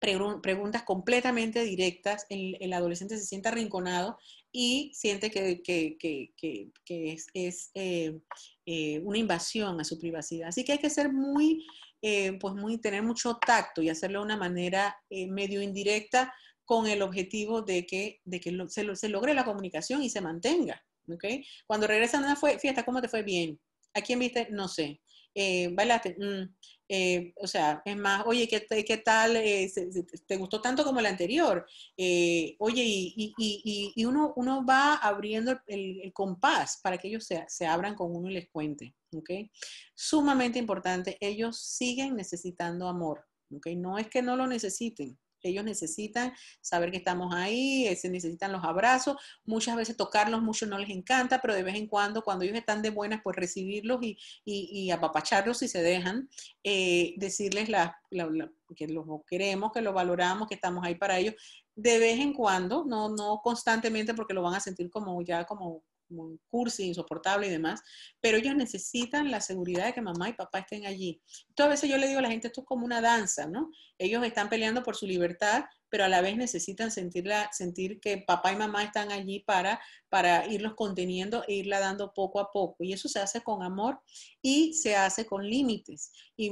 preguntas completamente directas, el, adolescente se siente arrinconado y siente que, es, eh, eh, una invasión a su privacidad. Así que hay que ser muy, eh, pues muy, tener mucho tacto y hacerlo de una manera medio indirecta con el objetivo de que, de que se, logre la comunicación y se mantenga. ¿okay? Cuando regresan a ah, una fiesta, ¿cómo te fue? Bien. ¿A quién viste? No sé. Eh, mm, eh, o sea, es más, oye, ¿qué, tal? Eh, ¿Te gustó tanto como la anterior? Eh, oye, y, uno, va abriendo el, compás para que ellos se, se, abran con uno y les cuente, ¿ok? Sumamente importante, ellos siguen necesitando amor, ¿ok? No es que no lo necesiten, ellos necesitan saber que estamos ahí, eh, se necesitan los abrazos, muchas veces tocarlos, mucho no les encanta, pero de vez en cuando, cuando ellos están de buenas, pues recibirlos y, y, y apapacharlos si se dejan, eh, decirles que los queremos, que los valoramos, que estamos ahí para ellos, de vez en cuando, no, no constantemente porque lo van a sentir como ya como un cursi, insoportable y demás, pero ellos necesitan la seguridad de que mamá y papá estén allí. Entonces, a veces yo le digo a la gente, esto es como una danza, ¿no? Ellos están peleando por su libertad, pero a la vez necesitan sentirla, sentir que papá y mamá están allí para, para irlos conteniendo e irla dando poco a poco. Y eso se hace con amor y se hace con límites. Y,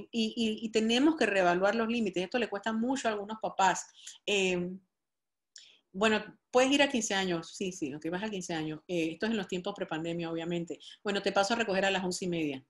tenemos que reevaluar los límites. Esto le cuesta mucho a algunos papás. Eh, bueno, puedes ir a 15 años, sí, sí, que vas a 15 años. Eh, esto es en los tiempos prepandemia, obviamente. Bueno, te paso a recoger a las 11 y media.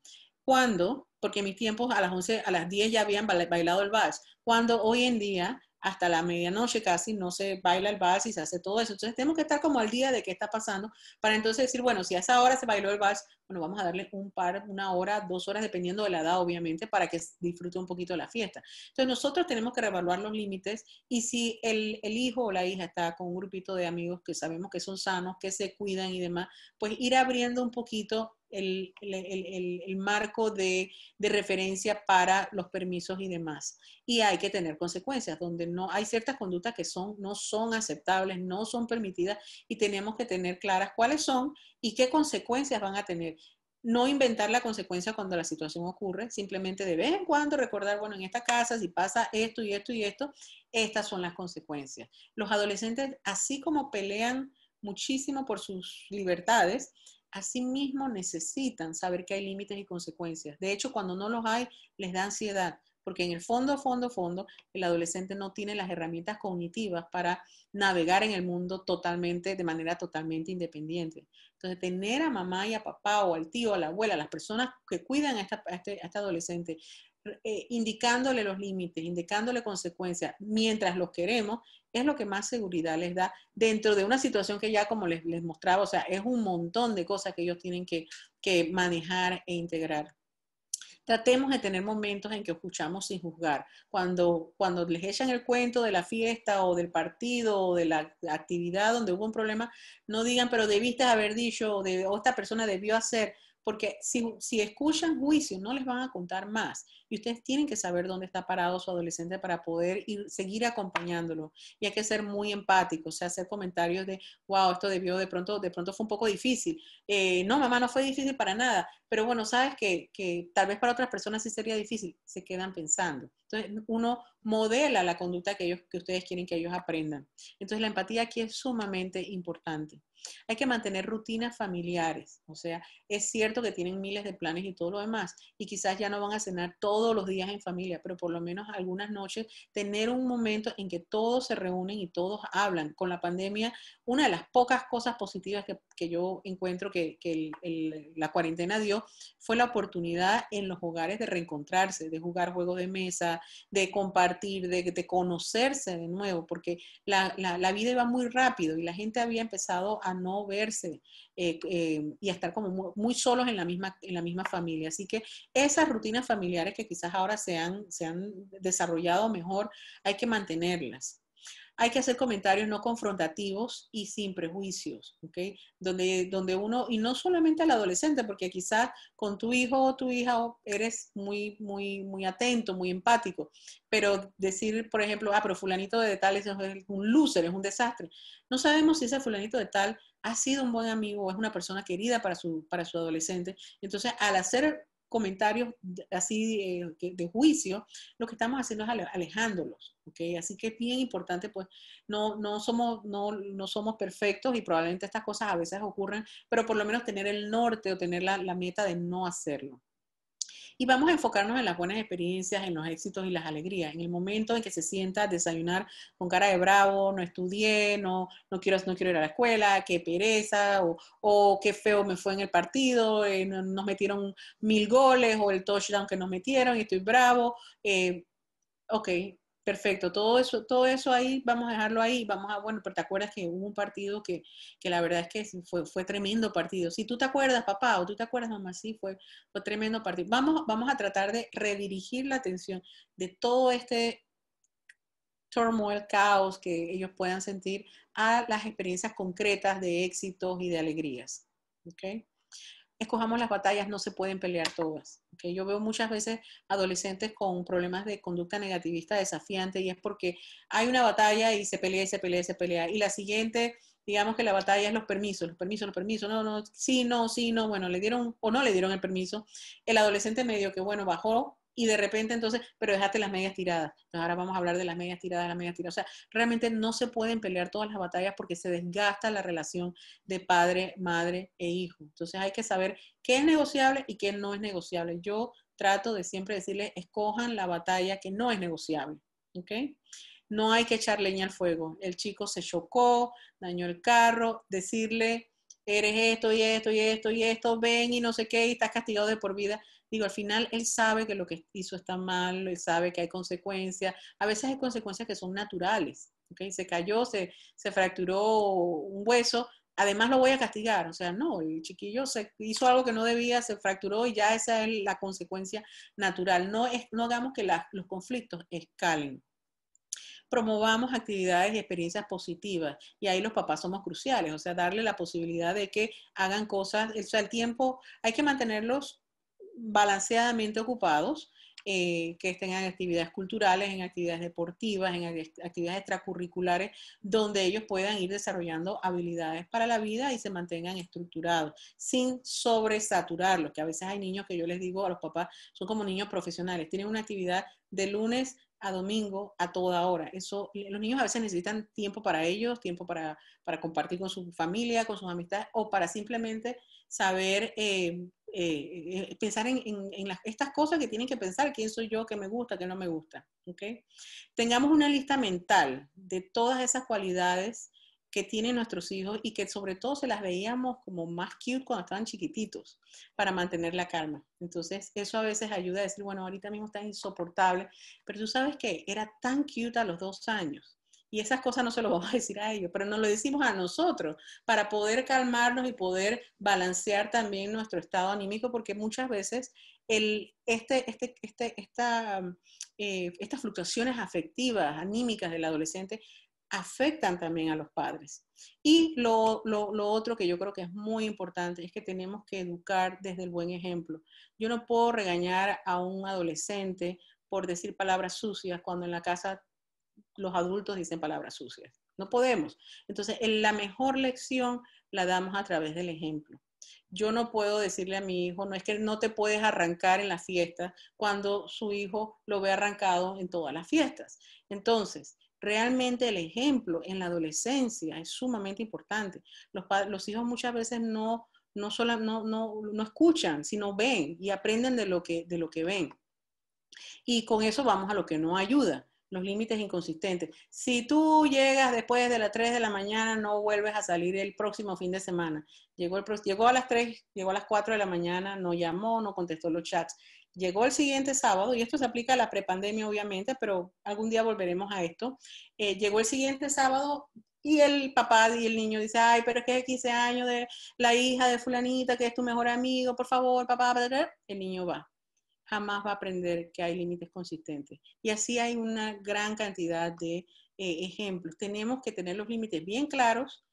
¿Cuándo? Porque en mis tiempos a las 11, a las 10 ya habían bailado el vals. ¿Cuándo? hoy en día hasta la medianoche casi, no se baila el vals y se hace todo eso. Entonces tenemos que estar como al día de qué está pasando para entonces decir, bueno, si a esa hora se bailó el vals, bueno, vamos a darle un par, una hora, dos horas, dependiendo de la edad, obviamente, para que disfrute un poquito de la fiesta. Entonces nosotros tenemos que reevaluar los límites y si el, el hijo o la hija está con un grupito de amigos que sabemos que son sanos, que se cuidan y demás, pues ir abriendo un poquito el, marco de, referencia para los permisos y demás. Y hay que tener consecuencias, donde no hay ciertas conductas que son, no son aceptables, no son permitidas y tenemos que tener claras cuáles son y qué consecuencias van a tener. No inventar la consecuencia cuando la situación ocurre, simplemente de vez en cuando recordar, bueno, en esta casa, si pasa esto y esto y esto, estas son las consecuencias. Los adolescentes, así como pelean muchísimo por sus libertades, asimismo necesitan saber que hay límites y consecuencias. De hecho, cuando no los hay, les da ansiedad, porque en el fondo, fondo, fondo, el adolescente no tiene las herramientas cognitivas para navegar en el mundo totalmente, de manera totalmente independiente. Entonces, tener a mamá y a papá o al tío, a la abuela, las personas que cuidan a, esta, a este, este adolescente eh, indicándole los límites, indicándole consecuencias, mientras los queremos, es lo que más seguridad les da dentro de una situación que ya como les, les mostraba, o sea, es un montón de cosas que ellos tienen que, manejar e integrar. Tratemos de tener momentos en que escuchamos sin juzgar. Cuando, cuando les echan el cuento de la fiesta o del partido o de la actividad donde hubo un problema, no digan, pero debiste haber dicho o esta persona debió hacer porque si, escuchan juicios no les van a contar más y ustedes tienen que saber dónde está parado su adolescente para poder ir, seguir acompañándolo y hay que ser muy empáticos, o sea, hacer comentarios de, wow, esto debió de pronto, de pronto fue un poco difícil. Eh, no, mamá, no fue difícil para nada, pero bueno, sabes que, que tal vez para otras personas sí sería difícil, se quedan pensando. Entonces, uno modela la conducta que, ellos, que ustedes quieren que ellos aprendan. Entonces, la empatía aquí es sumamente importante. Hay que mantener rutinas familiares, o sea, es cierto que tienen miles de planes y todo lo demás, y quizás ya no van a cenar todos los días en familia, pero por lo menos algunas noches tener un momento en que todos se reúnen y todos hablan. Con la pandemia, una de las pocas cosas positivas que que yo encuentro que, la cuarentena dio fue la oportunidad en los hogares de reencontrarse, de jugar juegos de mesa, de compartir, de, conocerse de nuevo, porque la, vida iba muy rápido y la gente había empezado a no verse eh, eh, y a estar como muy, solos en la, misma, en la misma familia. Así que esas rutinas familiares que quizás ahora se han desarrollado mejor, hay que mantenerlas hay que hacer comentarios no confrontativos y sin prejuicios, ¿ok? Donde, donde uno, y no solamente al adolescente, porque quizás con tu hijo o tu hija eres muy, muy, muy atento, muy empático, pero decir, por ejemplo, ah, pero fulanito de tal es un loser, es un desastre. No sabemos si ese fulanito de tal ha sido un buen amigo o es una persona querida para su, para su adolescente. Entonces, al hacer comentarios así eh, de, juicio, lo que estamos haciendo es alejándolos, ¿ok? Así que es bien importante, pues, no, no, somos, no, no somos perfectos y probablemente estas cosas a veces ocurren, pero por lo menos tener el norte o tener la meta de no hacerlo. Y vamos a enfocarnos en las buenas experiencias, en los éxitos y las alegrías. En el momento en que se sienta desayunar con cara de bravo, no estudié, no, no, quiero, no quiero ir a la escuela, qué pereza, o, qué feo me fue en el partido, eh, nos metieron mil goles, o el touchdown que nos metieron y estoy bravo. Eh, ok, perfecto, todo eso, todo eso ahí, vamos a dejarlo ahí, vamos a, bueno, pero te acuerdas que hubo un partido que, la verdad es que fue, tremendo partido. Si tú te acuerdas, papá, o tú te acuerdas, mamá, sí, fue, tremendo partido. Vamos, vamos a tratar de redirigir la atención de todo este turmoil, caos que ellos puedan sentir a las experiencias concretas de éxitos y de alegrías. ¿ok? escojamos las batallas, no se pueden pelear todas. Yo veo muchas veces adolescentes con problemas de conducta negativista desafiante y es porque hay una batalla y se pelea y se pelea y se pelea. Y la siguiente, digamos que la batalla es los permisos, los permisos, los permisos, no, no, sí, no, sí, no, bueno, le dieron o no le dieron el permiso. El adolescente medio que, bueno, bajó y de repente entonces, pero dejaste las medias tiradas. ahora vamos a hablar de las medias tiradas, las medias tiradas. O sea, realmente no se pueden pelear todas las batallas porque se desgasta la relación de padre, madre e hijo. Entonces hay que saber qué es negociable y qué no es negociable. Yo trato de siempre decirle, escojan la batalla que no es negociable. No hay que echar leña al fuego. El chico se chocó, dañó el carro, decirle, eres esto y esto y esto y esto, ven y no sé qué, y estás castigado de por vida. Digo, al final él sabe que lo que hizo está mal, él sabe que hay consecuencias. A veces hay consecuencias que son naturales. ¿okay? Se cayó, se, fracturó un hueso, además lo voy a castigar. O sea, no, el chiquillo se hizo algo que no debía, se fracturó y ya esa es la consecuencia natural. No, es, no hagamos que los conflictos escalen. Promovamos actividades y experiencias positivas y ahí los papás somos cruciales, o sea, darle la posibilidad de que hagan cosas, o sea, el tiempo hay que mantenerlos balanceadamente ocupados, eh, que estén en actividades culturales, en actividades deportivas, en actividades extracurriculares, donde ellos puedan ir desarrollando habilidades para la vida y se mantengan estructurados, sin sobresaturarlos, que a veces hay niños que yo les digo a los papás, son como niños profesionales, tienen una actividad de lunes a domingo a toda hora. Eso, los niños a veces necesitan tiempo para ellos, tiempo para, compartir con su familia, con sus amistades o para simplemente saber eh, eh, eh, pensar en, estas cosas que tienen que pensar, quién soy yo, qué me gusta, qué no me gusta. ¿okay? Tengamos una lista mental de todas esas cualidades que tienen nuestros hijos y que sobre todo se las veíamos como más cute cuando estaban chiquititos para mantener la calma. Entonces, eso a veces ayuda a decir, bueno, ahorita mismo está insoportable, pero tú sabes que era tan cute a los dos años. Y esas cosas no se lo (laughs) vamos a decir a ellos, pero nos lo decimos a nosotros para poder calmarnos y poder balancear también nuestro estado anímico, porque muchas veces el, este, este, este, eh, estas fluctuaciones afectivas, anímicas del adolescente afectan también a los padres. Y lo, otro que yo creo que es muy importante es que tenemos que educar desde el buen ejemplo. Yo no puedo regañar a un adolescente por decir palabras sucias cuando en la casa los adultos dicen palabras sucias. No podemos. Entonces, la mejor lección la damos a través del ejemplo. Yo no puedo decirle a mi hijo, no es que no te puedes arrancar en la fiesta cuando su hijo lo ve arrancado en todas las fiestas. Entonces, Realmente el ejemplo en la adolescencia es sumamente importante. Los, los hijos muchas veces no, no, solo, no, no, escuchan, sino ven y aprenden de lo, que, de lo que ven. Y con eso vamos a lo que no ayuda, los límites inconsistentes. Si tú llegas después de las 3 de la mañana, no vuelves a salir el próximo fin de semana. Llegó, el, llegó a las 3, llegó a las 4 de la mañana, no llamó, no contestó los chats llegó el siguiente sábado, y esto se aplica a la prepandemia obviamente, pero algún día volveremos a esto, eh, llegó el siguiente sábado y el papá y el niño dice, ay, pero es que es 15 años de la hija de fulanita, que es tu mejor amigo, por favor, papá, el niño va, jamás va a aprender que hay límites consistentes. Y así hay una gran cantidad de eh, ejemplos. Tenemos que tener los límites bien claros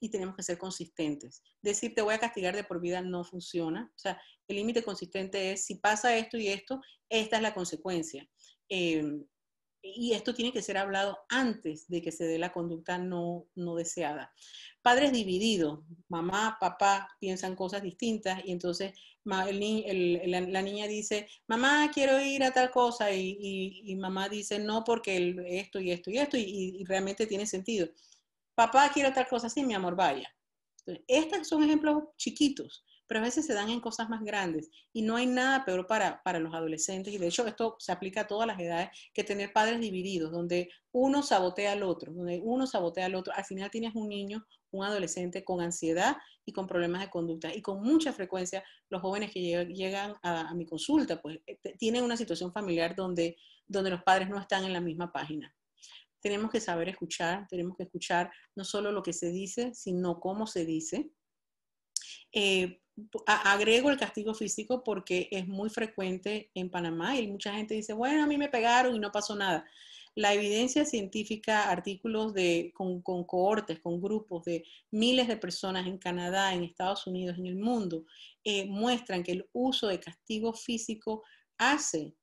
y, tenemos que ser consistentes. Decir te voy a castigar de por vida no funciona. O sea, el límite consistente es si pasa esto y esto, esta es la consecuencia. Em, y esto tiene que ser hablado antes de que se dé la conducta no, no deseada. Padres divididos, mamá, papá piensan cosas distintas y entonces la, niña dice, mamá, quiero ir a tal cosa y, mamá dice, no, porque esto y esto y esto y realmente tiene sentido. Papá quiere otra cosa, sí, mi amor, vaya. estos son ejemplos chiquitos, pero a veces se dan en cosas más grandes y no hay nada peor para, los adolescentes y de hecho esto se aplica a todas las edades que tener padres divididos, donde uno sabotea al otro, donde uno sabotea al otro. Al final tienes un niño, un adolescente con ansiedad y con problemas de conducta y con mucha frecuencia los jóvenes que llegan a, a mi consulta pues eh, tienen una situación familiar donde, donde los padres no están en la misma página tenemos que saber escuchar, tenemos que escuchar no solo lo que se dice, sino cómo se dice. Eh, agrego el castigo físico porque es muy frecuente en Panamá y mucha gente dice, bueno, a mí me pegaron y no pasó nada. La evidencia científica, artículos de, con, cohortes, con grupos de miles de personas en Canadá, en Estados Unidos, en el mundo, eh, muestran que el uso de castigo físico hace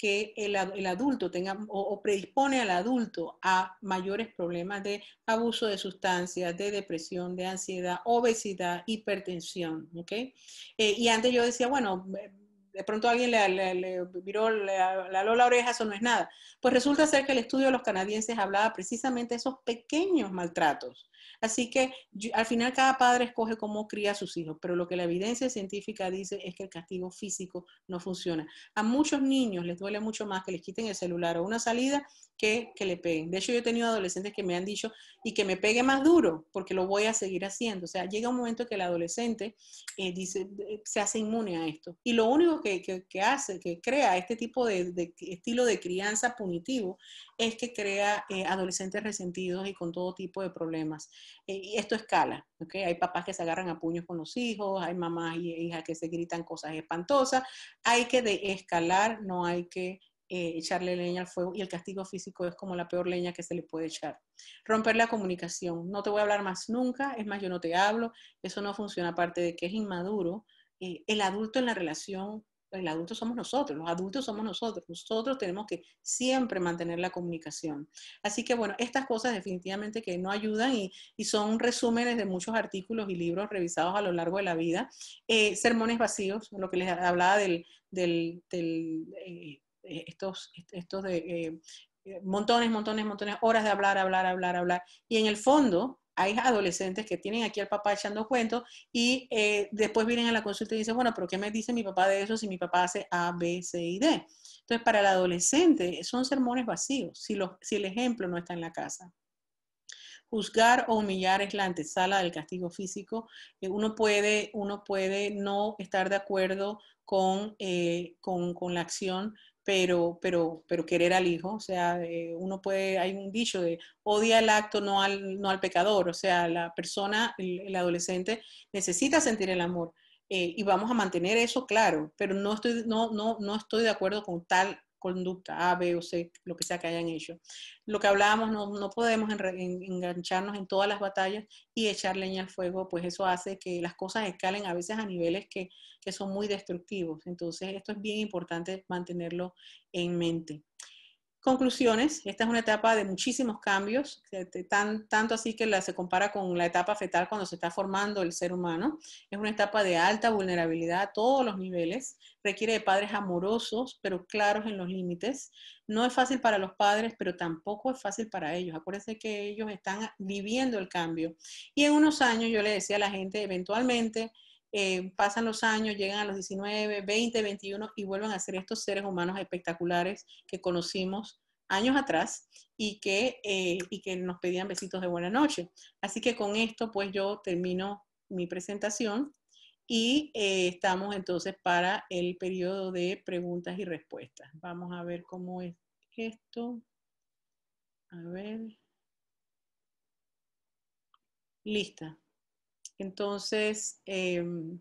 que el, adulto tenga o, predispone al adulto a mayores problemas de abuso de sustancias, de depresión, de ansiedad, obesidad, hipertensión. Eh, y antes yo decía, bueno, eh, de pronto alguien le, miró viró, la oreja, eso no es nada. Pues resulta ser que el estudio de los canadienses hablaba precisamente de esos pequeños maltratos Así que al final cada padre escoge cómo cría a sus hijos, pero lo que la evidencia científica dice es que el castigo físico no funciona. A muchos niños les duele mucho más que les quiten el celular o una salida que le peguen. De hecho, yo he tenido adolescentes que me han dicho, y que me pegue más duro, porque lo voy a seguir haciendo. O sea, llega un momento que el adolescente eh, eh, se hace inmune a esto. Y lo único que, hace, que crea este tipo de, estilo de crianza punitivo, es que crea eh, adolescentes resentidos y con todo tipo de problemas. y esto escala, Hay papás que se agarran a puños con los hijos, hay mamás y e hijas que se gritan cosas espantosas. Hay que de escalar, no hay que eh, echarle leña al fuego y el castigo físico es como la peor leña que se le puede echar. Romper la comunicación, no te voy a hablar más nunca, es más, yo no te hablo, eso no funciona aparte de que es inmaduro. Eh, el adulto en la relación, el adulto somos nosotros, los adultos somos nosotros, nosotros tenemos que siempre mantener la comunicación. Así que bueno, estas cosas definitivamente que no ayudan y, y son resúmenes de muchos artículos y libros revisados a lo largo de la vida. Eh, sermones vacíos, lo que les hablaba del, del eh, estos, estos de, eh, eh, montones, montones, montones, horas de hablar, hablar, hablar, hablar. Y en el fondo hay adolescentes que tienen aquí al papá echando cuentos y después vienen a la consulta y dicen, bueno, pero ¿qué me dice mi papá de eso si mi papá hace A, B, C y D? Entonces, para el adolescente son sermones vacíos si, si el ejemplo no está en la casa. Juzgar o humillar es la antesala del castigo físico. Uno puede, uno puede no estar de acuerdo con, con la acción, pero, pero, pero querer al hijo, o sea, uno puede, hay un dicho de odia el acto, no al, no al pecador, o sea, la persona, el, adolescente necesita sentir el amor eh, y vamos a mantener eso claro, pero no estoy, no, no, no estoy de acuerdo con tal conducta A, B o C, lo que sea que hayan hecho. Lo que hablábamos, no, podemos engancharnos en todas las batallas y echar leña al fuego, pues eso hace que las cosas escalen a veces a niveles que, que son muy destructivos. Entonces, esto es bien importante mantenerlo en mente. Conclusiones, esta es una etapa de muchísimos cambios, tanto así que la, se compara con la etapa fetal cuando se está formando el ser humano. Es una etapa de alta vulnerabilidad a todos los niveles, requiere de padres amorosos, pero claros en los límites. No es fácil para los padres, pero tampoco es fácil para ellos. Acuérdense que ellos están viviendo el cambio. Y en unos años yo le decía a la gente, eventualmente eh, pasan los años, llegan a los 19, 20, 21 y vuelven a ser estos seres humanos espectaculares que conocimos años atrás y que, eh, y que nos pedían besitos de buena noche. Así que con esto pues yo termino mi presentación y eh, estamos entonces para el periodo de preguntas y respuestas. Vamos a ver cómo es esto. A ver. Lista. Entonces... Em,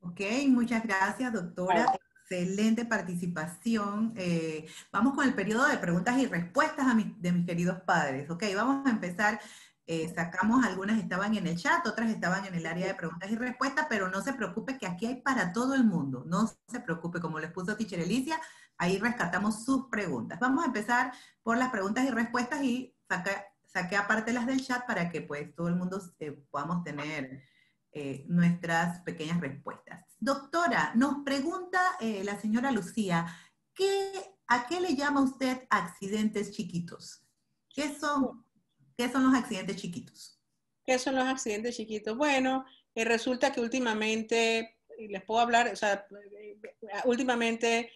ok, muchas gracias, doctora. Excelente participación. Eh, vamos con el periodo de preguntas y respuestas de mis queridos padres. Ok, vamos a empezar. Eh, sacamos algunas estaban en el chat, otras estaban en el área de preguntas y respuestas, pero no se preocupe que aquí hay para todo el mundo. No se preocupe, como les puso Teacher Alicia, ahí rescatamos sus preguntas. Vamos a empezar por las preguntas y respuestas y saca, saqué aparte las del chat para que pues todo el mundo eh, podamos tener eh, nuestras pequeñas respuestas. Doctora, nos pregunta eh, la señora Lucía, ¿qué, ¿a qué le llama usted accidentes chiquitos? ¿Qué son, ¿Qué son los accidentes chiquitos? ¿Qué son los accidentes chiquitos? Bueno, resulta que últimamente les puedo hablar, o sea, últimamente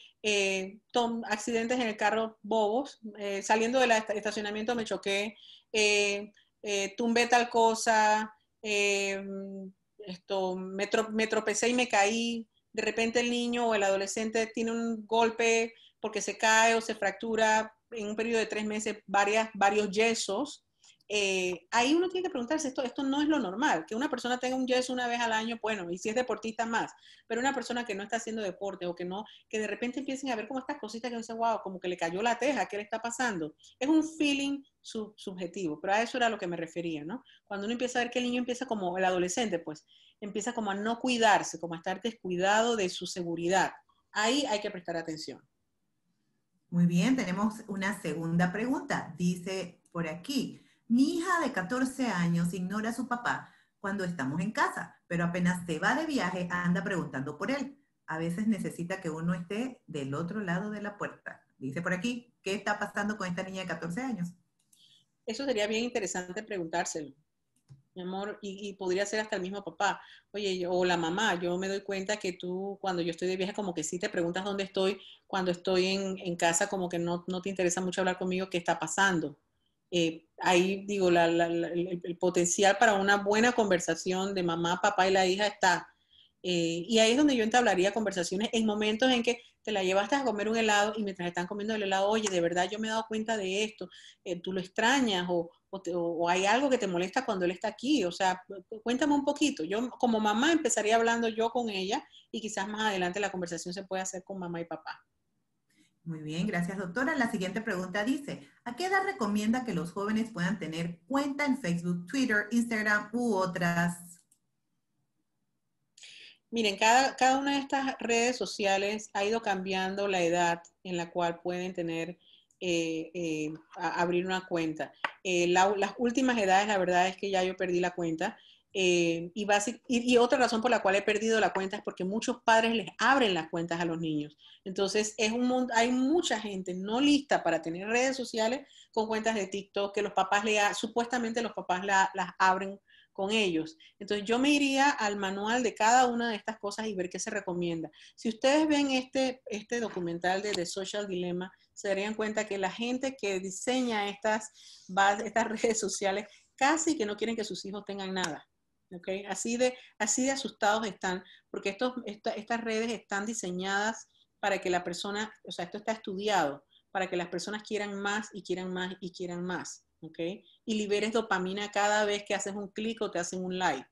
accidentes en el carro bobos, saliendo del estacionamiento me choqué eh, eh, tumbé tal cosa, eh, esto, me, tropecé y me caí. De repente el niño o el adolescente tiene un golpe porque se cae o se fractura en un periodo de tres meses varias, varios yesos eh, ahí uno tiene que preguntarse, esto, esto no es lo normal, que una persona tenga un yes una vez al año, bueno, y si es deportista más, pero una persona que no está haciendo deporte o que no, que de repente empiecen a ver como estas cositas que dicen, wow, como que le cayó la teja, ¿qué le está pasando? Es un feeling subjetivo, pero a eso era lo que me refería, ¿no? Cuando uno empieza a ver que el niño empieza como el adolescente, pues empieza como a no cuidarse, como a estar descuidado de su seguridad. Ahí hay que prestar atención. Muy bien, tenemos una segunda pregunta. Dice por aquí, mi hija de 14 años ignora a su papá cuando estamos en casa, pero apenas se va de viaje anda preguntando por él. A veces necesita que uno esté del otro lado de la puerta. Dice por aquí, ¿qué está pasando con esta niña de 14 años? Eso sería bien interesante preguntárselo mi amor, y, podría ser hasta el mismo papá, oye, o la mamá, yo me doy cuenta que tú cuando yo estoy de viaje como que sí te preguntas dónde estoy, cuando estoy en, casa como que no, no, te interesa mucho hablar conmigo qué está pasando. Eh, ahí digo, el, potencial para una buena conversación de mamá, papá y la hija está. Eh, y ahí es donde yo entablaría conversaciones en momentos en que te la llevaste a comer un helado y mientras están comiendo el helado, oye, de verdad yo me he dado cuenta de esto, eh, tú lo extrañas o, o, hay algo que te molesta cuando él está aquí. O sea, cuéntame un poquito. Yo como mamá empezaría hablando yo con ella y quizás más adelante la conversación se puede hacer con mamá y papá. Muy bien, gracias doctora. La siguiente pregunta dice, ¿a qué edad recomienda que los jóvenes puedan tener cuenta en Facebook, Twitter, Instagram u otras? Miren, cada, una de estas redes sociales ha ido cambiando la edad en la cual pueden tener, eh, eh, abrir una cuenta. Eh, las últimas edades, la verdad es que ya yo perdí la cuenta, eh, y, y, otra razón por la cual he perdido la cuenta es porque muchos padres les abren las cuentas a los niños. Entonces, es un, hay mucha gente no lista para tener redes sociales con cuentas de TikTok que los papás le, supuestamente los papás las abren con ellos. Entonces, yo me iría al manual de cada una de estas cosas y ver qué se recomienda. Si ustedes ven este, este documental de The Social Dilemma, se darían cuenta que la gente que diseña estas, estas (laughs) redes sociales casi que no quieren que sus hijos tengan nada Así de, así de asustados están, porque estas redes están diseñadas para que la persona, o sea, esto está estudiado, para que las personas quieran más y quieran más y quieran más, Y liberes dopamina cada vez que haces un clic o te hacen un like.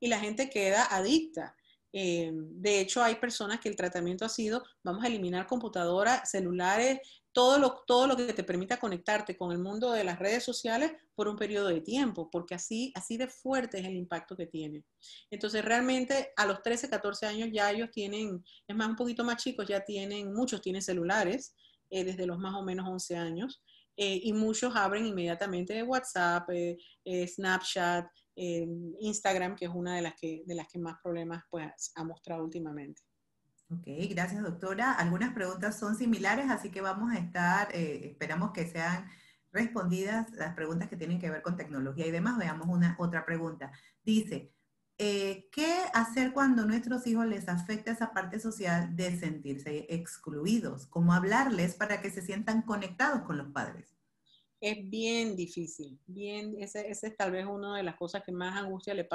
Y la gente queda adicta. Eh, de hecho, hay personas que el tratamiento ha sido, vamos a eliminar computadoras, celulares, todo lo, todo lo que te permita conectarte con el mundo de las redes sociales por un periodo de tiempo, porque así, así de fuerte es el impacto que tiene. Entonces, realmente a los 13, 14 años ya ellos tienen, es más, un poquito más chicos, ya tienen, muchos tienen celulares, eh, desde los más o menos 11 años, eh, y muchos abren inmediatamente WhatsApp, Snapchat, Instagram, que es una de las que, de las que más problemas pues, ha mostrado últimamente. Ok, gracias doctora. Algunas preguntas son similares, así que vamos a estar, eh, esperamos que sean respondidas las preguntas que tienen que ver con tecnología y demás. Veamos una otra pregunta. Dice, eh, ¿qué hacer cuando nuestros hijos les afecta esa parte social de sentirse excluidos? ¿Cómo hablarles para que se sientan conectados con los padres? es bien difícil. Bien, ese, es tal vez una de las cosas que más angustia le,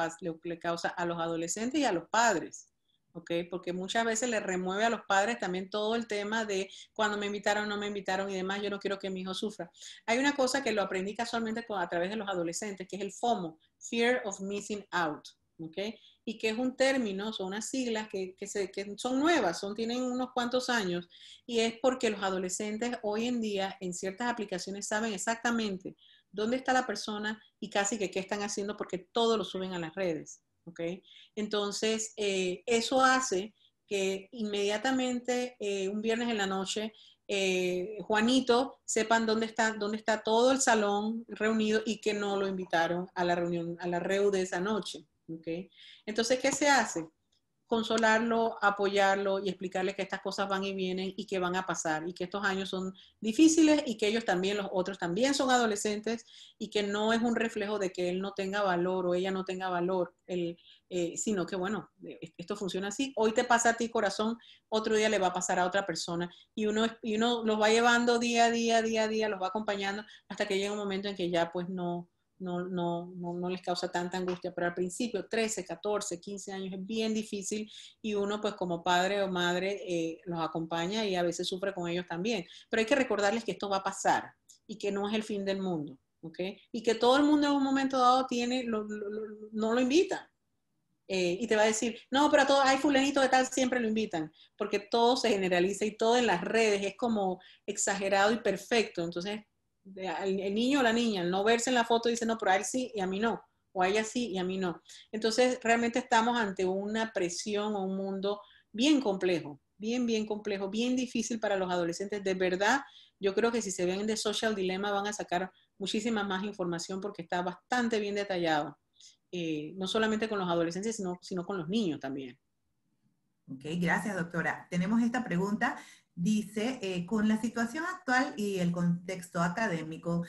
le causa a los adolescentes y a los padres. Okay, porque muchas veces le remueve a los padres también todo el tema de cuando me invitaron, no me invitaron y demás, yo no quiero que mi hijo sufra. Hay una cosa que lo aprendí casualmente a través de los adolescentes, que es el FOMO, Fear of Missing Out, okay? y que es un término, son unas siglas que, se, son nuevas, son, tienen unos cuantos años, y es porque los adolescentes hoy en día en ciertas aplicaciones saben exactamente dónde está la persona y casi que qué están haciendo porque todo lo suben a las redes. Entonces, eh, eso hace que inmediatamente eh, un viernes en la noche eh, Juanito sepan dónde está, dónde está todo el salón reunido y que no lo invitaron a la reunión, a la reu de esa noche. ¿okay? Entonces, ¿qué se hace? Consolarlo, apoyarlo y explicarle que estas cosas van y vienen y que van a pasar y que estos años son difíciles y que ellos también, los otros también son adolescentes y que no es un reflejo de que él no tenga valor o ella no tenga valor, el, eh, sino que bueno, eh, esto funciona así. Hoy te pasa a ti corazón, otro día le va a pasar a otra persona y uno, y uno los va llevando día a día, día a día, los va acompañando hasta que llega un momento en que ya pues no, no, les causa tanta angustia, pero al principio, 13, 14, 15 años es bien difícil y uno pues como padre o madre eh, los acompaña y a veces sufre con ellos también. Pero hay que recordarles que esto va a pasar y que no es el fin del mundo, ¿ok? Y que todo el mundo en un momento dado tiene, no lo invita. Eh, y te va a decir, no, pero a hay fulanito de tal, siempre lo invitan, porque todo se generaliza y todo en las redes es como exagerado y perfecto. Entonces, el, niño o la niña, al no verse en la foto, dice, no, pero a él sí y a mí no, o a ella sí y a mí no. Entonces, realmente estamos ante una presión o un mundo bien complejo, bien, bien complejo, bien difícil para los adolescentes. De verdad, yo creo que si se ven de Social Dilemma van a sacar muchísima más información porque está bastante bien detallado, eh, no solamente con los adolescentes, sino, sino con los niños también. Ok, gracias doctora. Tenemos esta pregunta dice, eh, con la situación actual y el contexto académico,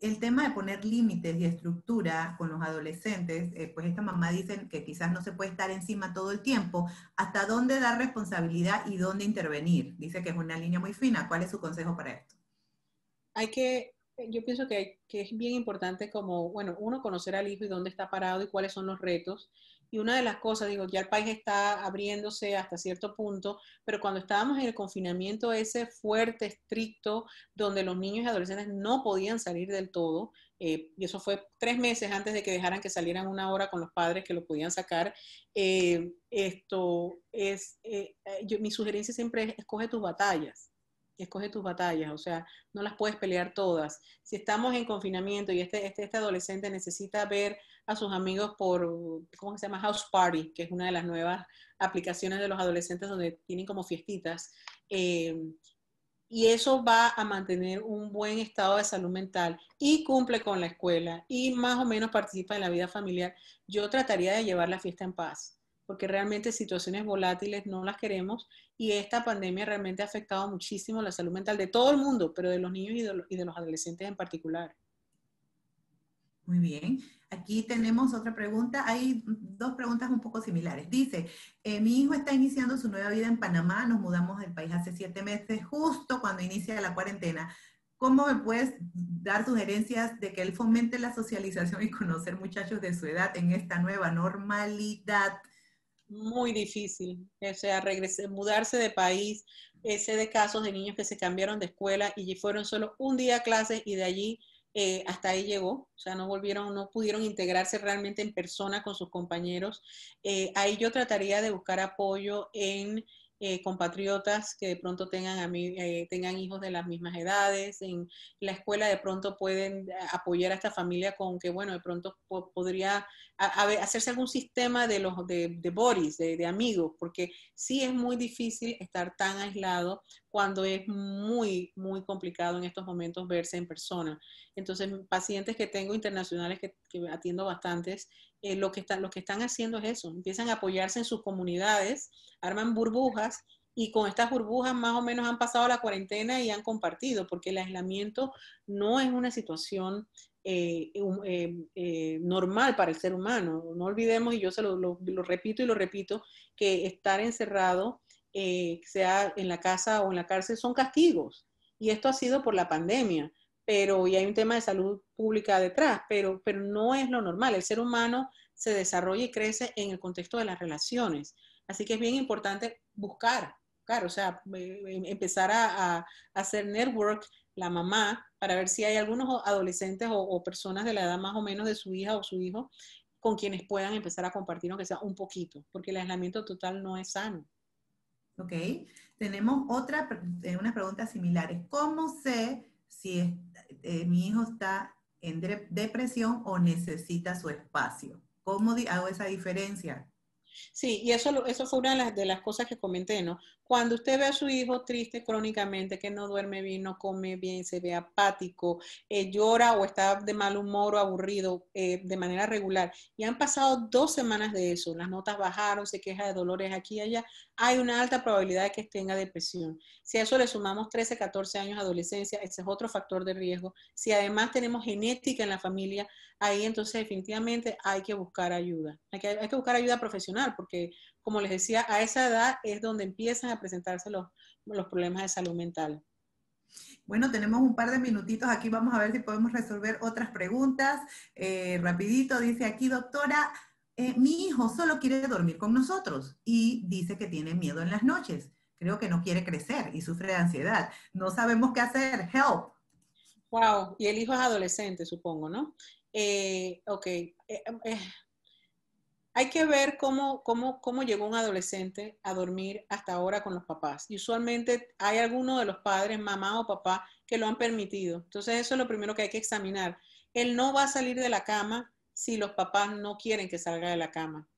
el tema de poner límites y estructura con los adolescentes, eh, pues esta mamá dice que quizás no se puede estar encima todo el tiempo, hasta dónde dar responsabilidad y dónde intervenir. Dice que es una línea muy fina. ¿Cuál es su consejo para esto? Hay que, yo pienso que, que es bien importante como, bueno, uno conocer al hijo y dónde está parado y cuáles son los retos, y una de las cosas, digo, ya el país está abriéndose hasta cierto punto, pero cuando estábamos en el confinamiento ese fuerte, estricto, donde los niños y adolescentes no podían salir del todo, eh, y eso fue tres meses antes de que dejaran que salieran una hora con los padres que lo podían sacar, eh, esto es, eh, mi sugerencia siempre es, escoge tus batallas escoge tus batallas, o sea, no las puedes pelear todas. Si estamos en confinamiento y este, este, este, adolescente necesita ver a sus amigos por, ¿cómo se llama? House Party, que es una de las nuevas aplicaciones de los adolescentes donde tienen como fiestitas. Eh, y eso va a mantener un buen estado de salud mental y cumple con la escuela y más o menos participa en la vida familiar. Yo trataría de llevar la fiesta en paz porque realmente situaciones volátiles no las queremos y esta pandemia realmente ha afectado muchísimo la salud mental de todo el mundo, pero de los niños y de los, adolescentes en particular. Muy bien. Aquí tenemos otra pregunta. Hay dos preguntas un poco similares. Dice, eh, mi hijo está iniciando su nueva vida en Panamá. Nos mudamos del país hace siete meses, justo cuando inicia la cuarentena. ¿Cómo me puedes dar sugerencias de que él fomente la socialización y conocer muchachos de su edad en esta nueva normalidad? muy difícil. O sea, regresar, mudarse de país. ese eh, sé de casos de niños que se cambiaron de escuela y fueron solo un día a clases y de allí eh, hasta ahí llegó. O sea, no volvieron, no pudieron integrarse realmente en persona con sus compañeros. Eh, ahí yo trataría de buscar apoyo en eh, compatriotas que de pronto tengan, eh, tengan hijos de las mismas edades. En la escuela de pronto pueden apoyar a esta familia con que, bueno, de pronto podría hacerse algún sistema de, los, de, de de, amigos, porque sí es muy difícil estar tan aislado cuando es muy, muy complicado en estos momentos verse en persona. Entonces, pacientes que tengo internacionales que atiendo bastantes, eh, lo, que están lo que están haciendo es eso, empiezan a apoyarse en sus comunidades, arman burbujas y con estas burbujas más o menos han pasado la cuarentena y han compartido, porque el aislamiento no es una situación eh, eh, normal para el ser humano. No olvidemos, y yo se lo, lo repito y lo repito, que estar encerrado, sea en la casa o en la cárcel, son castigos. Y esto ha sido por la pandemia pero y hay un tema de salud pública detrás, pero, pero no es lo normal. El ser humano se desarrolla y crece en el contexto de las relaciones. Así que es bien importante buscar, buscar o sea, eh, eh, empezar a, hacer network la mamá para ver si hay algunos adolescentes o, personas de la edad más o menos de su hija o su hijo con quienes puedan empezar a compartir, aunque sea un poquito, porque el aislamiento total no es sano. Ok, tenemos otra, eh, unas preguntas similares. ¿Cómo se si eh, mi hijo está en depresión o necesita su espacio. ¿Cómo hago esa diferencia? Sí, y eso, eso fue una de las, cosas que comenté, ¿no? Cuando usted ve a su hijo triste crónicamente, que no duerme bien, no come bien, se ve apático, eh, llora o está de mal humor o aburrido eh, de manera regular, y han pasado dos semanas de eso, las notas bajaron, se queja de dolores aquí y allá, hay una alta probabilidad de que tenga depresión. Si a eso le sumamos 13, 14 años de adolescencia, ese es otro factor de riesgo. Si además tenemos genética en la familia, ahí entonces definitivamente hay que buscar ayuda. hay que buscar ayuda profesional porque como les decía, a esa edad es donde empiezan a presentarse los, los problemas de salud mental. Bueno, tenemos un par de minutitos aquí, vamos a ver si podemos resolver otras preguntas. Eh, rapidito, dice aquí, doctora, eh, mi hijo solo quiere dormir con nosotros y dice que tiene miedo en las noches. Creo que no quiere crecer y sufre de ansiedad. No sabemos qué hacer. Help. Wow, y el hijo es adolescente, supongo, ¿no? Eh, ok, eh, hay que ver cómo, cómo, llegó un adolescente a dormir hasta ahora con los papás. Y usualmente hay alguno de los padres, mamá o papá, que lo han permitido. Entonces eso es lo primero que hay que examinar. Él no va a salir de la cama si los papás no quieren que salga de la cama.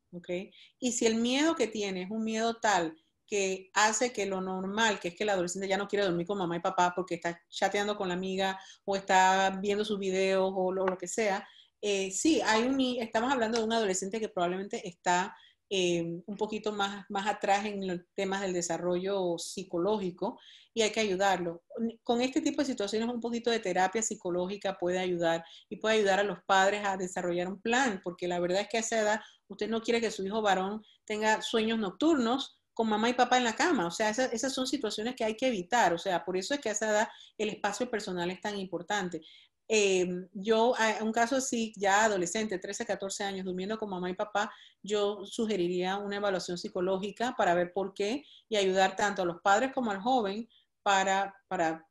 Y si el miedo que tiene es un miedo tal que hace que lo normal, que es que el adolescente ya no quiere dormir con mamá y papá porque está chateando con la amiga o está viendo sus videos o lo que sea, eh, sí, hay un, estamos hablando de un adolescente que probablemente está eh, un poquito más, más atrás en los temas del desarrollo psicológico y hay que ayudarlo. Con este tipo de situaciones un poquito de terapia psicológica puede ayudar y puede ayudar a los padres a desarrollar un plan, porque la verdad es que a esa edad usted no quiere que su hijo varón tenga sueños nocturnos con mamá y papá en la cama. O sea, esas, esas son situaciones que hay que evitar. O sea, por eso es que a esa edad el espacio personal es tan importante eh, yo, un caso así, ya adolescente, 13, 14 años, durmiendo con mamá y papá, yo sugeriría una evaluación psicológica para ver por qué y ayudar tanto a los padres como al joven para, para,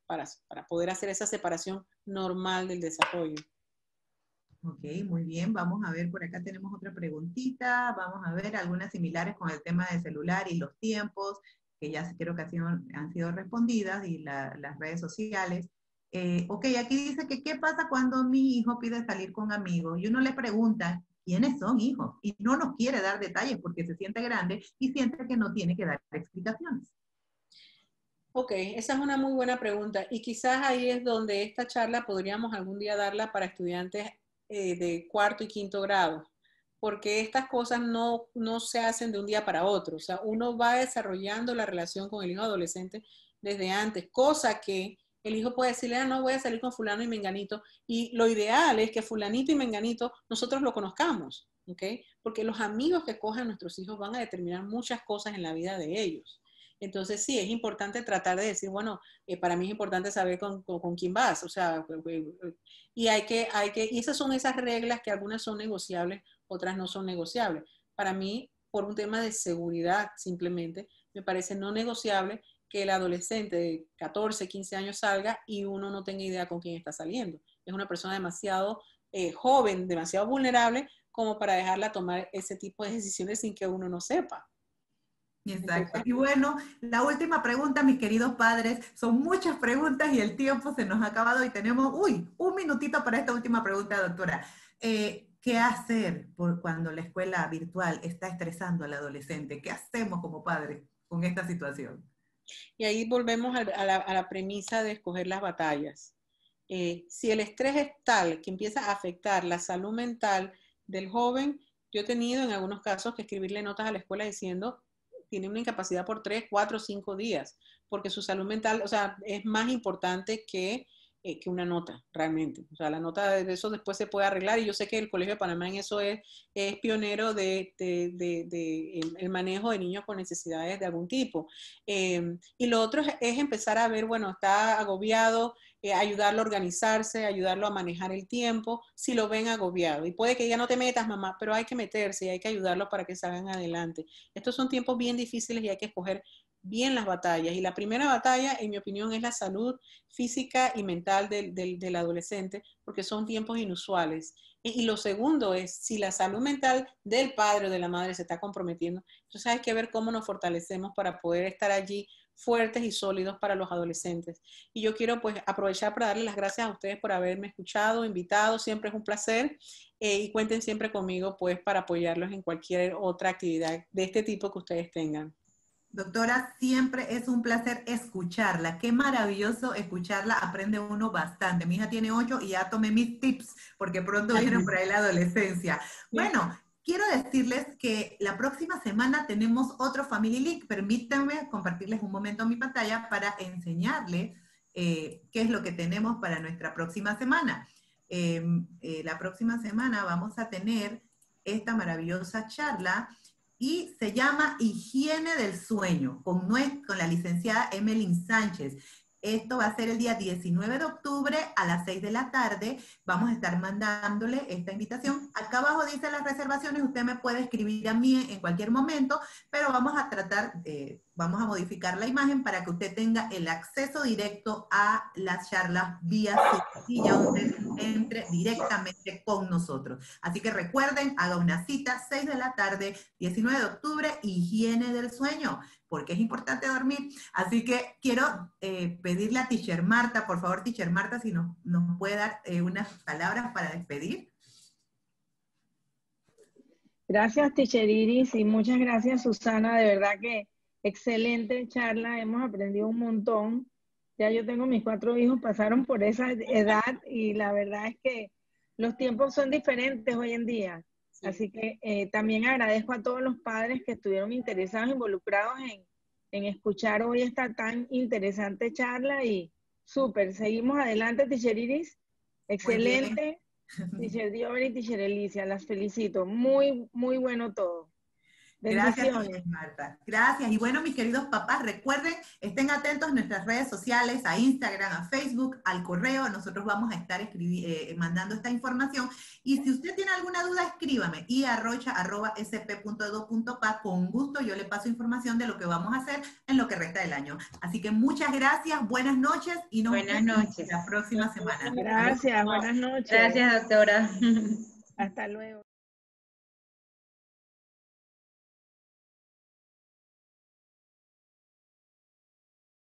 poder hacer esa separación normal del desarrollo. Ok, muy bien. Vamos a ver, por acá tenemos otra preguntita. Vamos a ver algunas similares con el tema de celular y los tiempos, que ya creo que han sido, han sido respondidas, y las redes sociales. Eh, ok, aquí dice que qué pasa cuando mi hijo pide salir con amigos y uno le pregunta, ¿quiénes son hijos? Y no nos quiere dar detalles porque se siente grande y siente que no tiene que dar explicaciones. Ok, esa es una muy buena pregunta y quizás ahí es donde esta charla podríamos algún día darla para estudiantes eh, de cuarto y quinto grado, porque estas cosas no, no se hacen de un día para otro, o sea, uno va desarrollando la relación con el hijo adolescente desde antes, cosa que el hijo puede decirle, ah, no, voy a salir con fulano y menganito. Y lo ideal es que fulanito y menganito nosotros lo conozcamos, ¿ok? Porque los amigos que cojan nuestros hijos van a determinar muchas cosas en la vida de ellos. Entonces sí, es importante tratar de decir, bueno, eh, para mí es importante saber con, con, con, quién vas, o sea, eh, eh, y hay que, hay que, y esas son esas reglas que algunas son negociables, otras no son negociables. Para mí, por un tema de seguridad simplemente, me parece no negociable que el adolescente de 14, 15 años salga y uno no tenga idea con quién está saliendo. Es una persona demasiado eh, joven, demasiado vulnerable como para dejarla tomar ese tipo de decisiones sin que uno no sepa. Exacto. Y bueno, la última pregunta, mis queridos padres, son muchas preguntas y el tiempo se nos ha acabado y tenemos, uy, un minutito para esta última pregunta, doctora. Eh, ¿Qué hacer cuando la escuela virtual está estresando al adolescente? ¿Qué hacemos como padres con esta situación? Y ahí volvemos a la, premisa de escoger las batallas. Eh, si el estrés es tal que empieza a afectar la salud mental del joven, yo he tenido en algunos casos que escribirle notas a la escuela diciendo, tiene una incapacidad por 3, 4, cinco días, porque su salud mental, o sea, es más importante que eh, que una nota, realmente. O sea, la nota de eso después se puede arreglar y yo sé que el Colegio de Panamá en eso es, es pionero de, el, manejo de niños con necesidades de algún tipo. Em, y lo otro es, empezar a ver, bueno, está agobiado, eh, ayudarlo a organizarse, ayudarlo a manejar el tiempo, si lo ven agobiado. Y puede que ya no te metas, mamá, pero hay que meterse y hay que ayudarlo para que salgan adelante. Estos son tiempos bien difíciles y hay que escoger bien las batallas. Y la primera batalla, en mi opinión, es la salud física y mental del, adolescente, porque son tiempos inusuales. Y, lo segundo es, si la salud mental del padre o de la madre se está comprometiendo, entonces hay que ver cómo nos fortalecemos para poder estar allí fuertes y sólidos para los adolescentes. Y yo quiero pues aprovechar para darles las gracias a ustedes por haberme escuchado, invitado, siempre es un placer eh, y cuenten siempre conmigo pues para apoyarlos en cualquier otra actividad de este tipo que ustedes tengan. Doctora, siempre es un placer escucharla. Qué maravilloso escucharla. Aprende uno bastante. Mi hija tiene ocho y ya tomé mis tips porque pronto viene por ahí la adolescencia. Bueno, quiero decirles que la próxima semana tenemos otro Family League. Permítanme compartirles un momento mi pantalla para enseñarles eh, qué es lo que tenemos para nuestra próxima semana. Em, eh, la próxima semana vamos a tener esta maravillosa charla y se llama Higiene del Sueño con, con la licenciada Emeline Sánchez. Esto va a ser el día 19 de octubre a las 6 de la tarde. Vamos a estar mandándole esta invitación. Acá abajo dice las reservaciones, usted me puede escribir a mí en cualquier momento, pero vamos a tratar de vamos a modificar la imagen para que usted tenga el acceso directo a las charlas vía ya usted entre directamente con nosotros. Así que recuerden, haga una cita 6 de la tarde, 19 de octubre, higiene del sueño, porque es importante dormir. Así que quiero eh, pedirle a teacher Marta, por favor, teacher Marta, si nos, nos puede dar eh, unas palabras para despedir. Gracias, teacher Iris, y muchas gracias, Susana, de verdad que Excelente charla, hemos aprendido un montón. Ya yo tengo mis cuatro hijos, pasaron por esa edad y la verdad es que los tiempos son diferentes hoy en día. Así que eh, también agradezco a todos los padres que estuvieron interesados, involucrados en, escuchar hoy esta tan interesante charla y súper, seguimos adelante, Ticheriris, Excelente. Ticher (laughs) y Teacher las felicito. Muy, muy bueno todo. Gracias, Marta. Gracias. Y bueno, mis queridos papás, recuerden, estén atentos a nuestras redes sociales, a Instagram, a Facebook, al correo. Nosotros vamos a estar eh, eh, mandando esta información. Y si usted tiene alguna duda, escríbame y Con gusto yo le paso información de lo que vamos a hacer en lo que resta del año. Así que muchas gracias, buenas noches y nos vemos la próxima semana. Gracias, buenas noches. Gracias, doctora. Hasta luego.